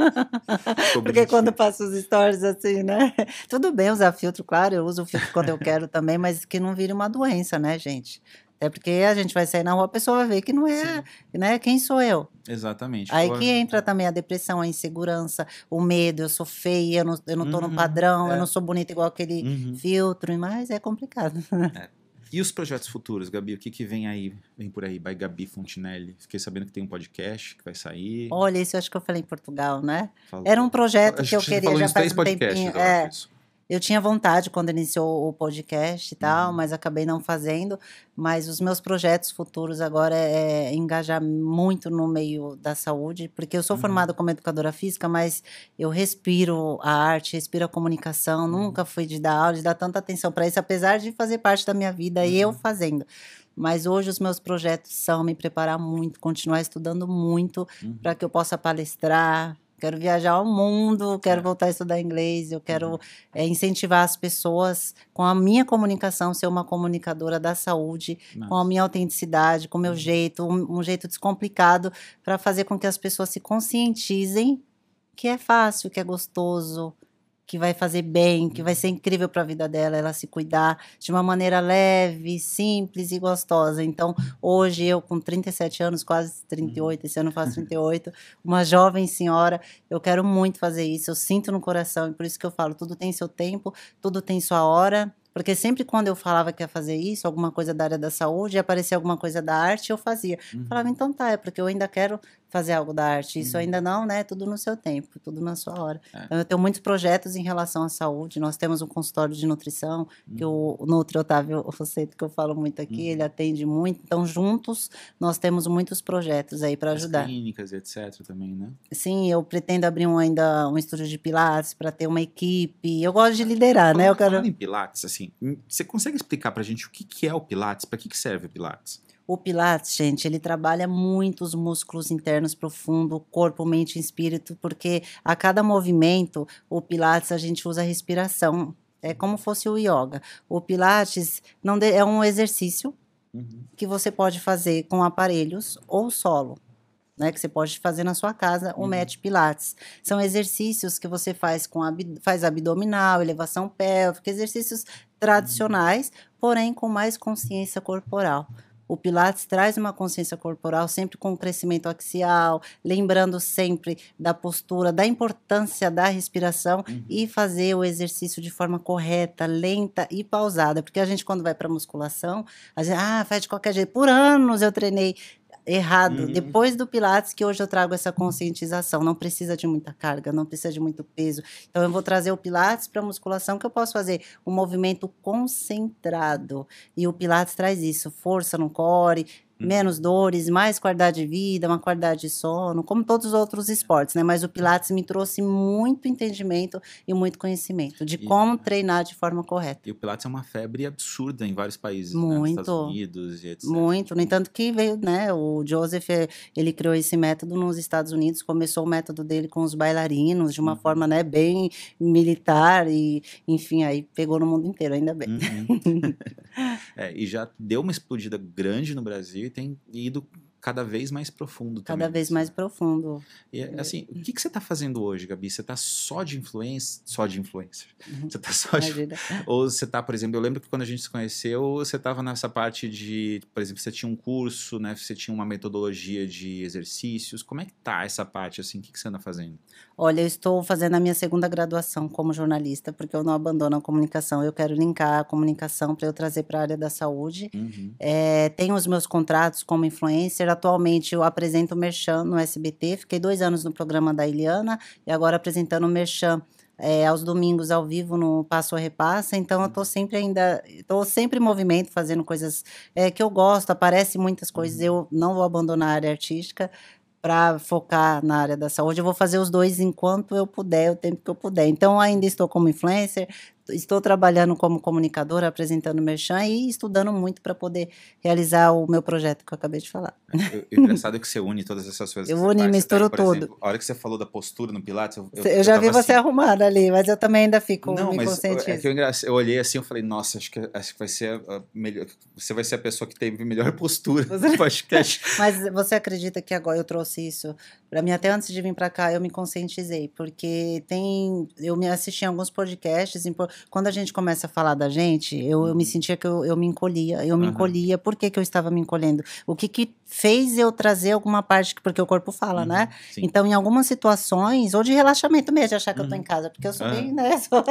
Porque quando passa os stories assim, né? Tudo bem usar filtro, claro, eu uso o filtro quando eu quero também, mas que não vire uma doença, né, gente? Até porque a gente vai sair na rua, a pessoa vai ver que não é, Sim. né? Quem sou eu? Exatamente. Aí Pô, que entra é. também a depressão, a insegurança, o medo, eu sou feia, eu não, eu não tô uhum, no padrão, é. eu não sou bonita igual aquele uhum. filtro e mais, é complicado. É. E os projetos futuros, Gabi? O que, que vem aí, vem por aí, by Gabi Fontinelli? Fiquei sabendo que tem um podcast que vai sair. Olha, isso eu acho que eu falei em Portugal, né? Falou. Era um projeto que eu queria já faz um tempinho. É, isso. Eu tinha vontade quando iniciou o podcast e tal, uhum. mas acabei não fazendo. Mas os meus projetos futuros agora é, é, engajar muito no meio da saúde, porque eu sou uhum. formada como educadora física, mas eu respiro a arte, respiro a comunicação. Uhum. Nunca fui de dar aula, de dar tanta atenção para isso, apesar de fazer parte da minha vida e eu uhum. fazendo. Mas hoje os meus projetos são me preparar muito, continuar estudando muito uhum. para que eu possa palestrar, quero viajar ao mundo, quero voltar a estudar inglês, eu quero é, incentivar as pessoas com a minha comunicação, ser uma comunicadora da saúde, Nossa. com a minha autenticidade, com o meu uhum. jeito, um, um jeito descomplicado, para fazer com que as pessoas se conscientizem que é fácil, que é gostoso, que vai fazer bem, que vai ser incrível para a vida dela, ela se cuidar de uma maneira leve, simples e gostosa. Então, hoje eu com 37 anos, quase 38, esse ano faço 38, uhum. uma jovem senhora, eu quero muito fazer isso, eu sinto no coração, e por isso que eu falo, tudo tem seu tempo, tudo tem sua hora, porque sempre quando eu falava que ia fazer isso, alguma coisa da área da saúde, ia aparecer alguma coisa da arte, eu fazia. Uhum. Falava, então tá, é porque eu ainda quero fazer algo da arte. Isso uhum. ainda não, né? Tudo no seu tempo, tudo na sua hora. É. Então, eu tenho muitos projetos em relação à saúde. Nós temos um consultório de nutrição, uhum. que o, uhum. o Nutri Otávio Rosseto, que eu falo muito aqui, uhum. ele atende muito. Então, juntos, nós temos muitos projetos aí para ajudar. As clínicas, etc. também, né? Sim, eu pretendo abrir um, ainda um estúdio de pilates para ter uma equipe. Eu gosto de ah, liderar, né? Eu quero... Falando em pilates, assim, hum, você consegue explicar para gente o que, que é o pilates? Para que, que serve o pilates? O Pilates, gente, ele trabalha muito os músculos internos profundos, corpo, mente e espírito, porque a cada movimento, o Pilates a gente usa a respiração. É uhum. como fosse o yoga. O Pilates não de, é um exercício uhum. que você pode fazer com aparelhos ou solo. Né, que você pode fazer na sua casa, o uhum. Pilates. São exercícios que você faz com ab, faz abdominal, elevação pélvica, exercícios uhum. tradicionais, uhum. porém com mais consciência corporal. O Pilates traz uma consciência corporal sempre com o crescimento axial, lembrando sempre da postura, da importância da respiração uhum. e fazer o exercício de forma correta, lenta e pausada. Porque a gente, quando vai para musculação, a gente, ah, faz de qualquer jeito. Por anos eu treinei errado. Uhum. Depois do Pilates, que hoje eu trago essa conscientização. Não precisa de muita carga, não precisa de muito peso. Então, eu vou trazer o Pilates para musculação, que eu posso fazer um movimento concentrado. E o Pilates traz isso: força no core, menos uhum. dores, mais qualidade de vida, uma qualidade de sono, como todos os outros esportes, né? Mas o uhum. Pilates me trouxe muito entendimento e muito conhecimento de e, como treinar de forma correta. E o Pilates é uma febre absurda em vários países, né? muito, né? Estados Unidos e etc. Muito, no tipo entanto que veio, né? O Joseph, ele criou esse método nos Estados Unidos, começou o método dele com os bailarinos, de uma uhum. forma, né, bem militar e, enfim, aí pegou no mundo inteiro, ainda bem. Uhum. é, e já deu uma explodida grande no Brasil, tem ido cada vez mais profundo também. Cada vez assim. mais profundo. E é. assim, o que, que você está fazendo hoje, Gabi? Você está só de influência, só de influencer? Uhum. Você está só de... ou você está, por exemplo, eu lembro que quando a gente se conheceu, você estava nessa parte de, por exemplo, você tinha um curso, né? Você tinha uma metodologia de exercícios. Como é que tá essa parte assim? O que, que você anda fazendo? Olha, eu estou fazendo a minha segunda graduação como jornalista, porque eu não abandono a comunicação. Eu quero linkar a comunicação para eu trazer para a área da saúde. Uhum. É, tenho os meus contratos como influencer atualmente eu apresento o Merchan no SBT, fiquei dois anos no programa da Eliana e agora apresentando o Merchan é, aos domingos ao vivo no Passo a Repassa, então eu tô sempre ainda, tô sempre em movimento, fazendo coisas é, que eu gosto, Aparecem muitas coisas, uhum. eu não vou abandonar a área artística para focar na área da saúde, eu vou fazer os dois enquanto eu puder, o tempo que eu puder. Então, ainda estou como influencer, estou trabalhando como comunicadora, apresentando merchan e estudando muito para poder realizar o meu projeto que eu acabei de falar. É, engraçado que você une todas essas coisas. Eu une e misturo tudo. a hora que você falou da postura no Pilates, eu, eu, eu já eu vi você assim... arrumada ali, mas eu também ainda fico Não, me mas é, é que eu, eu olhei assim, eu falei, nossa, acho que, acho que vai ser a melhor, você vai ser a pessoa que teve melhor postura no podcast. mas você acredita que agora eu trouxe isso para mim até antes de vir para cá, eu me conscientizei, porque tem eu me assisti a alguns podcasts em quando a gente começa a falar da gente, eu, eu me uhum. sentia que eu, eu me encolhia. Eu me uhum. encolhia. Por que, que eu estava me encolhendo? O que, que fez eu trazer alguma parte, que, porque o corpo fala, né? uhum. né? Sim. Então, em algumas situações, ou de relaxamento mesmo, de achar que eu tô uhum. em casa, porque eu sou ah. bem, né? Sou...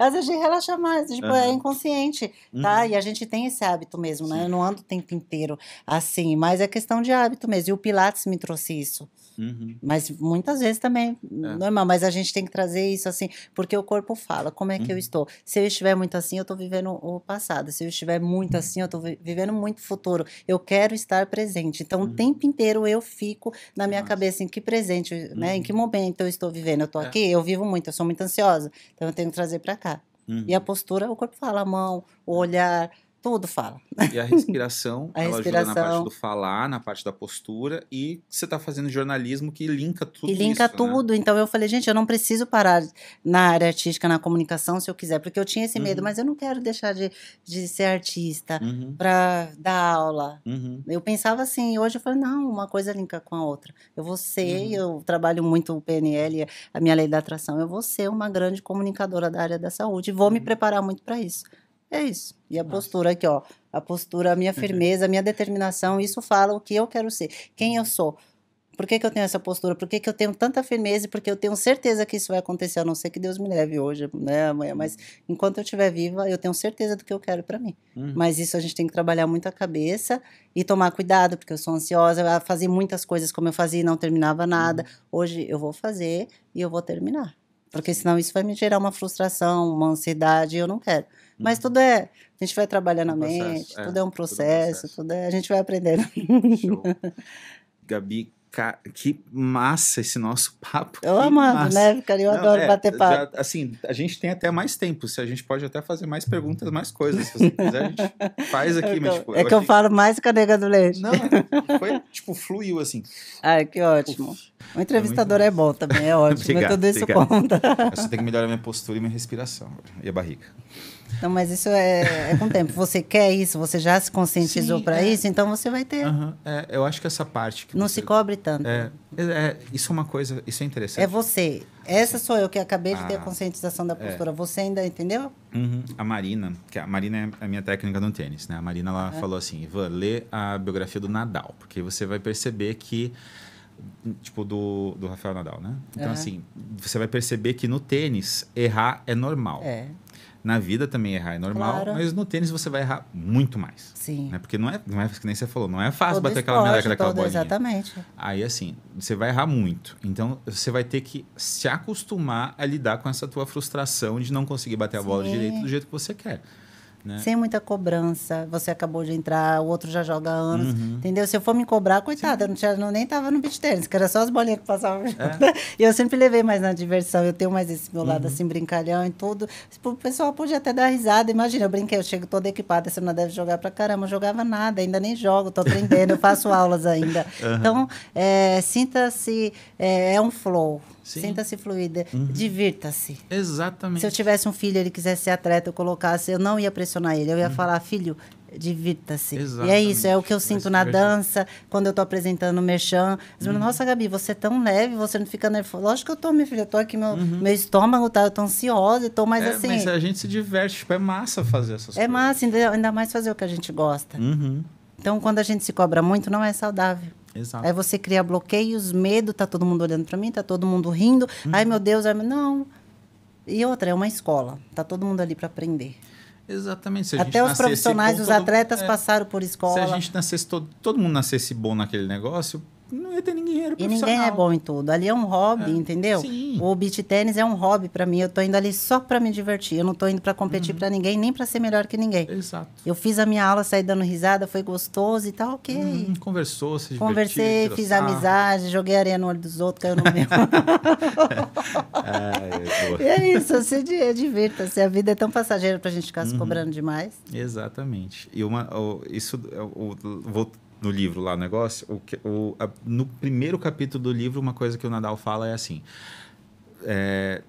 Às vezes relaxa mais, tipo, é inconsciente, tá? Uhum. E a gente tem esse hábito mesmo, né? Eu não ando o tempo inteiro assim, mas é questão de hábito mesmo. E o Pilates me trouxe isso. Uhum. Mas muitas vezes também, é. normal, mas a gente tem que trazer isso assim, porque o corpo fala como é que uhum. eu estou. Se eu estiver muito assim, eu estou vivendo o passado. Se eu estiver muito uhum. assim, eu estou vivendo muito futuro. Eu quero estar presente. Então, uhum. o tempo inteiro eu fico na minha Nossa. cabeça em que presente, né? Em que uhum. momento eu estou vivendo? Eu estou é. aqui, eu vivo muito, eu sou muito ansiosa. Então, eu tenho que trazer para cá. E a uhum. postura, o corpo fala, a mão, o olhar, tudo fala. E a respiração, a ela respiração. ajuda na parte do falar, na parte da postura, e você está fazendo jornalismo que linka tudo. E linka isso, né? tudo. Né? Então eu falei, gente, eu não preciso parar na área artística, na comunicação, se eu quiser, porque eu tinha esse medo, uhum. mas eu não quero deixar de, de ser artista uhum. para dar aula. Uhum. Eu pensava assim, hoje eu falei, não, uma coisa linka com a outra. Eu vou ser, uhum. eu trabalho muito o PNL, a minha lei da atração, eu vou ser uma grande comunicadora da área da saúde, e vou me uhum. preparar muito para isso. É isso. E a Nossa. postura aqui, ó. A postura, a minha firmeza, a minha determinação, isso fala o que eu quero ser, quem eu sou. Por que, que eu tenho essa postura? Por que, que eu tenho tanta firmeza? Porque eu tenho certeza que isso vai acontecer, a não ser que Deus me leve hoje, né, amanhã. Mas uhum. enquanto eu estiver viva, eu tenho certeza do que eu quero para mim. Uhum. Mas isso a gente tem que trabalhar muito a cabeça e tomar cuidado, porque eu sou ansiosa, a fazer muitas coisas como eu fazia e não terminava nada. Uhum. Hoje eu vou fazer e eu vou terminar. Porque senão isso vai me gerar uma frustração, uma ansiedade, e eu não quero. Mas uhum. tudo é. A gente vai trabalhar na mente, é, é tudo é, um processo, tudo, tudo é, a gente vai aprendendo. Show. Gabi, que massa esse nosso papo. Eu amando, né, cara? Eu Não, adoro é, bater papo. Já, assim, a gente tem até mais tempo, se a gente pode até fazer mais perguntas, mais coisas. Se você quiser, a gente faz aqui. É, mas, tipo, é que eu falo mais que a nega do leite. Não, é, foi, tipo, fluiu assim. Ai, que ótimo. Uf, o entrevistador é, é, bom também, é ótimo. obrigado, tudo isso obrigado. conta. Eu só assim, tenho que melhorar minha postura e minha respiração e a barriga. Não, mas isso é, é com o tempo. Você quer isso, você já se conscientizou para é. isso, então você vai ter. Uhum. É, eu acho que essa parte. Que não você... se cobre tanto. É, é, isso é uma coisa, isso é interessante. É você. Essa sou eu que acabei de ah, ter a conscientização da é. postura. Você ainda entendeu? Uhum. A Marina, que a Marina é a minha técnica no tênis, né? A Marina ela é. falou assim: Ivan, lê a biografia do Nadal, porque você vai perceber que tipo do, do Rafael Nadal, né? Então, uhum. assim, você vai perceber que no tênis, errar é normal. É. Na vida também errar é normal, claro. mas no tênis você vai errar muito mais. Sim. Né? Porque não é, não é, que nem você falou, não é fácil todo bater esporte, aquela medalha daquela bolinha. Exatamente. Aí, assim, você vai errar muito. Então, você vai ter que se acostumar a lidar com essa tua frustração de não conseguir bater a Sim. bola direito do jeito que você quer. Né? Sem muita cobrança. Você acabou de entrar, o outro já joga há anos. Uhum. Entendeu? Se eu for me cobrar, coitada, eu não tinha, não, nem tava no beat tênis, que era só as bolinhas que passavam. É. Né? e eu sempre levei mais na diversão. Eu tenho mais esse meu lado uhum. assim, brincalhão e tudo. O pessoal podia até dar risada. Imagina, eu brinquei, eu chego toda equipada, você não deve jogar pra caramba. Eu jogava nada, ainda nem jogo, tô aprendendo, eu faço aulas ainda. Uhum. Então, é, sinta-se, é, é um flow. Sinta-se fluida, uhum. divirta-se. Exatamente. Se eu tivesse um filho e ele quisesse ser atleta, eu colocasse, eu não ia pressionar ele, eu ia uhum. falar, filho, divirta-se. E é isso, é o que eu sinto na dança, quando eu estou apresentando o merchan. Uhum. Nossa, Gabi, você é tão leve, você não fica nervosa. Lógico que eu estou minha filha, eu aqui, meu, uhum. meu estômago está eu tô ansiosa, estou mais é, assim... Mas a gente se diverte, tipo, é massa fazer essas é coisas. É massa, ainda, ainda mais fazer o que a gente gosta. Uhum. Então, quando a gente se cobra muito, não é saudável. Exato. Aí você cria bloqueios, medo, tá todo mundo olhando para mim, tá todo mundo rindo. Uhum. Ai, meu Deus, ai, não. E outra, é uma escola. Tá todo mundo ali para aprender. Exatamente. Até os profissionais, bom, os atletas é, passaram por escola. Se a gente nascesse, todo, todo mundo nascesse bom naquele negócio, não ia ter ninguém era E ninguém é bom em tudo. Ali é um hobby, é. entendeu? Sim. O beach tênis é um hobby para mim. Eu tô indo ali só para me divertir. Eu não tô indo para competir uhum. para ninguém, nem para ser melhor que ninguém. Exato. Eu fiz a minha aula, saí dando risada, foi gostoso e tal, tá OK. Hum, conversou, se divertiu. Conversei, fiz sarro. amizade, joguei areia no olho dos outros, caiu no meu. é, é, é isso, se assim, é divirta-se. A vida é tão passageira pra gente ficar uhum. se cobrando demais. Exatamente. E uma, isso, eu, é, vou no livro lá o negócio, o, o, a, no primeiro capítulo do livro, uma coisa que o Nadal fala é assim: é,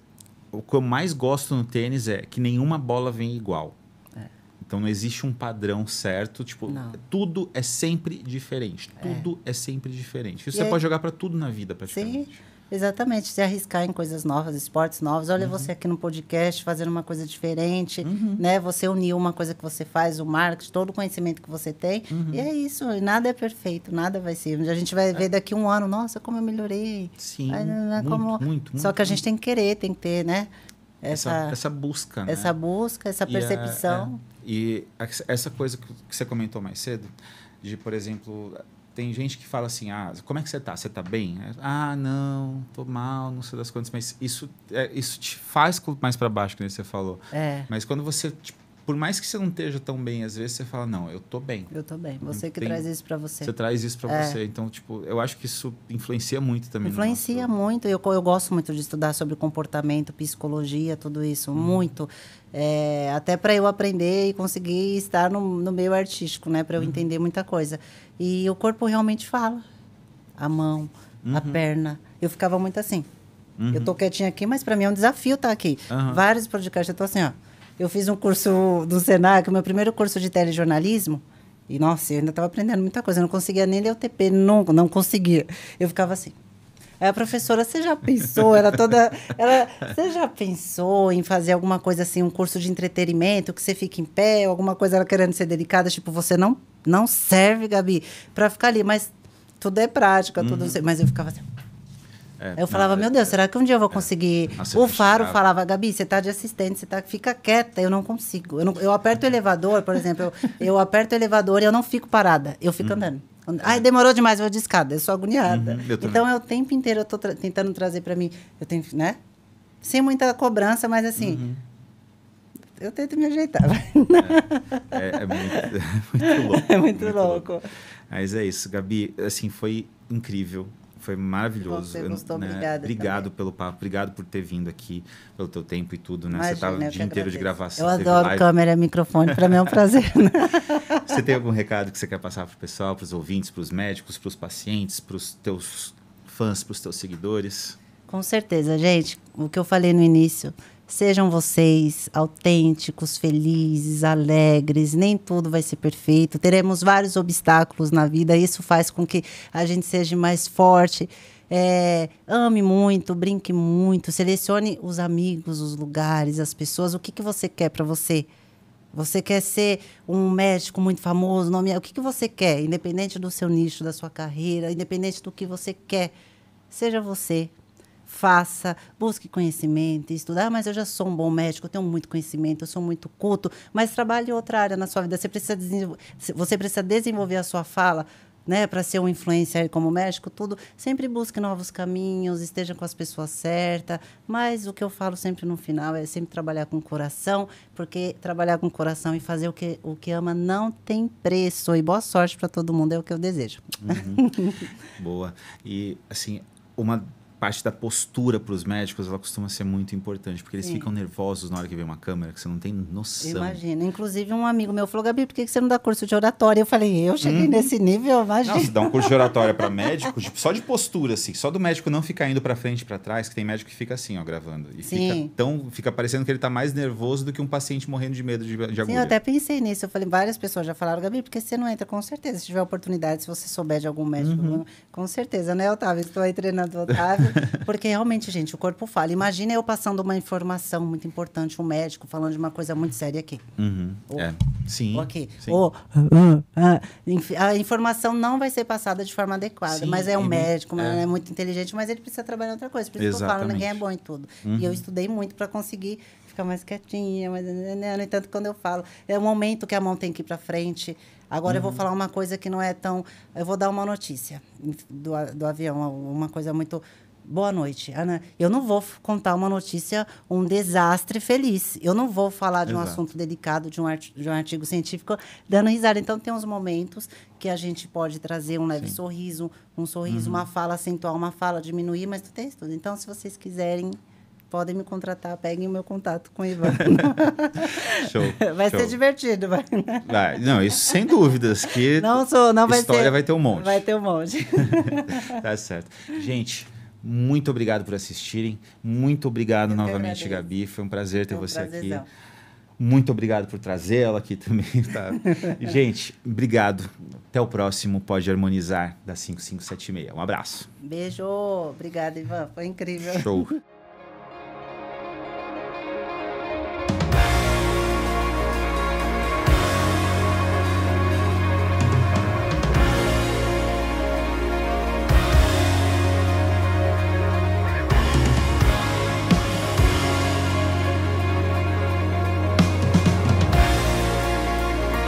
o que eu mais gosto no tênis é que nenhuma bola vem igual. É. Então não existe um padrão certo, tipo, não. tudo é sempre diferente. Tudo é, é sempre diferente. Isso e você pode jogar para tudo na vida, praticamente. Sim. Exatamente, se arriscar em coisas novas, esportes novos. Olha uhum. você aqui no podcast fazendo uma coisa diferente, uhum. né? Você uniu uma coisa que você faz, o marketing, todo o conhecimento que você tem. Uhum. E é isso, e nada é perfeito, nada vai ser. A gente vai ver é. daqui um ano, nossa, como eu melhorei. Sim, né, muito, como... muito, muito, Só que a gente muito. tem que querer, tem que ter, né? Essa, essa, essa busca, né? Essa busca, essa percepção. E, a, é, e essa coisa que você comentou mais cedo, de, por exemplo, tem gente que fala assim: ah, como é que você tá? Você tá bem? Ah, não, tô mal, não sei das quantas, mas isso, é, isso te faz mais para baixo, que você falou. É. Mas quando você tipo, por mais que você não esteja tão bem, às vezes você fala, não, eu tô bem. Eu tô bem. Você que traz isso para você. Você traz isso para é. você. Então, tipo, eu acho que isso influencia muito também. Influencia no muito. Eu, eu gosto muito de estudar sobre comportamento, psicologia, tudo isso. Hum. Muito. É, até para eu aprender e conseguir estar no, no meio artístico, né? Para eu hum. entender muita coisa. E o corpo realmente fala. A mão, uhum. a perna. Eu ficava muito assim. Uhum. Eu tô uhum. quietinha aqui, mas para mim é um desafio estar tá aqui. Uhum. Vários podcasts eu tô assim, ó. Eu fiz um curso do Senac, meu primeiro curso de telejornalismo. E, nossa, eu ainda estava aprendendo muita coisa. Eu não conseguia nem ler o TP, não, não conseguia. Eu ficava assim. Aí a professora, você já pensou? Era toda. Ela, você já pensou em fazer alguma coisa assim, um curso de entretenimento, que você fique em pé, alguma coisa ela querendo ser delicada? Tipo, você não, não serve, Gabi, para ficar ali. Mas tudo é prática, uhum. tudo. Mas eu ficava assim. É, eu falava, não, é, meu Deus, é, será que um dia eu vou é, conseguir? É, o Faro falava, Gabi, você está de assistente, você tá, fica quieta, eu não consigo. Eu, não, eu aperto o elevador, por exemplo, eu, eu, aperto o elevador e eu não fico parada, eu fico hum. andando. É. Ai, demorou demais, eu vou de escada, eu sou agoniada. Uhum, eu então, é o tempo inteiro eu estou tra tentando trazer para mim, eu tenho, né? Sem muita cobrança, mas assim, uhum eu tento me ajeitar. É, é, é, muito, é muito, louco. É muito, muito louco. louco. Mas é isso, Gabi. Assim, foi incrível foi maravilhoso. Você, gostou, né? obrigado, obrigado pelo papo, obrigado por ter vindo aqui, pelo teu tempo e tudo, né? Imagina, você tava o dia inteiro de gravação. Eu adoro live. câmera e microfone, para mim é um prazer. Né? você tem algum recado que você quer passar para o pessoal, para os ouvintes, para os médicos, para os pacientes, para os teus fãs, para os teus seguidores? Com certeza, gente. O que eu falei no início, Sejam vocês autênticos, felizes, alegres. Nem tudo vai ser perfeito. Teremos vários obstáculos na vida. Isso faz com que a gente seja mais forte. É, ame muito, brinque muito. Selecione os amigos, os lugares, as pessoas. O que, que você quer para você? Você quer ser um médico muito famoso? Nome... O que, que você quer? Independente do seu nicho, da sua carreira, independente do que você quer. Seja você faça, busque conhecimento, estudar, ah, mas eu já sou um bom médico, eu tenho muito conhecimento, eu sou muito culto, mas trabalhe outra área na sua vida. Você precisa, você precisa desenvolver a sua fala né, para ser um influencer como médico, tudo, sempre busque novos caminhos, esteja com as pessoas certas. Mas o que eu falo sempre no final é sempre trabalhar com o coração, porque trabalhar com o coração e fazer o que, o que ama não tem preço. E boa sorte para todo mundo, é o que eu desejo. Uhum. boa. E, assim, uma parte da postura para os médicos ela costuma ser muito importante, porque eles Sim. ficam nervosos na hora que vê uma câmera, que você não tem noção. Imagina. Inclusive, um amigo meu falou: Gabi, por que você não dá curso de oratória? Eu falei: eu cheguei hum. nesse nível, imagina. Não, dá um curso de oratória para médico, tipo, só de postura, assim, só do médico não ficar indo para frente para trás, que tem médico que fica assim, ó, gravando. E Sim. fica tão. Fica parecendo que ele está mais nervoso do que um paciente morrendo de medo de, de agulha. Sim, eu até pensei nisso. Eu falei: várias pessoas já falaram, Gabi, porque você não entra? Com certeza. Se tiver oportunidade, se você souber de algum médico, uhum. com certeza, né, Otávio? Estou aí treinando Otávio. Porque realmente, gente, o corpo fala. Imagina eu passando uma informação muito importante, um médico falando de uma coisa muito séria aqui. Uhum. Ou, é. Sim. Ou aqui. Sim. Ou, ah, ah, ah, a informação não vai ser passada de forma adequada. Sim, mas é um uhum. médico, é. é. muito inteligente, mas ele precisa trabalhar em outra coisa. Por isso que eu falo, ninguém é bom em tudo. Uhum. E eu uhum. estudei muito para conseguir ficar mais quietinha, mas né? no né, entanto né, né, quando eu falo, é o momento que a mão tem que ir para frente. Agora uhum. eu vou uhum. falar uma coisa que não é tão, eu vou dar uma notícia do, do avião, uma coisa muito boa noite. Ana, eu não vou contar uma notícia, um desastre feliz. Eu não vou falar de um Exato. assunto delicado, de um, de um artigo científico, dando risada. Então, tem uns momentos que a gente pode trazer um leve Sim. sorriso, um sorriso, uhum. uma fala, acentuar uma fala, diminuir, mas tu tem tudo. Então, se vocês quiserem podem me contratar, peguem o meu contato com o Ivan. show. Vai show. ser divertido, vai. Né? vai. Não, isso sem dúvidas. Que não sou, não vai história vai ter um monte. Vai ter um monte. tá certo. Gente, muito obrigado por assistirem. Muito obrigado Eu novamente, Gabi. Foi um prazer ter é um você prazerzão. aqui. Muito obrigado por trazer ela aqui também. Tá? Gente, obrigado. Até o próximo Pode Harmonizar da 5576. Um abraço. Beijo. Obrigada, Ivan. Foi incrível. Show.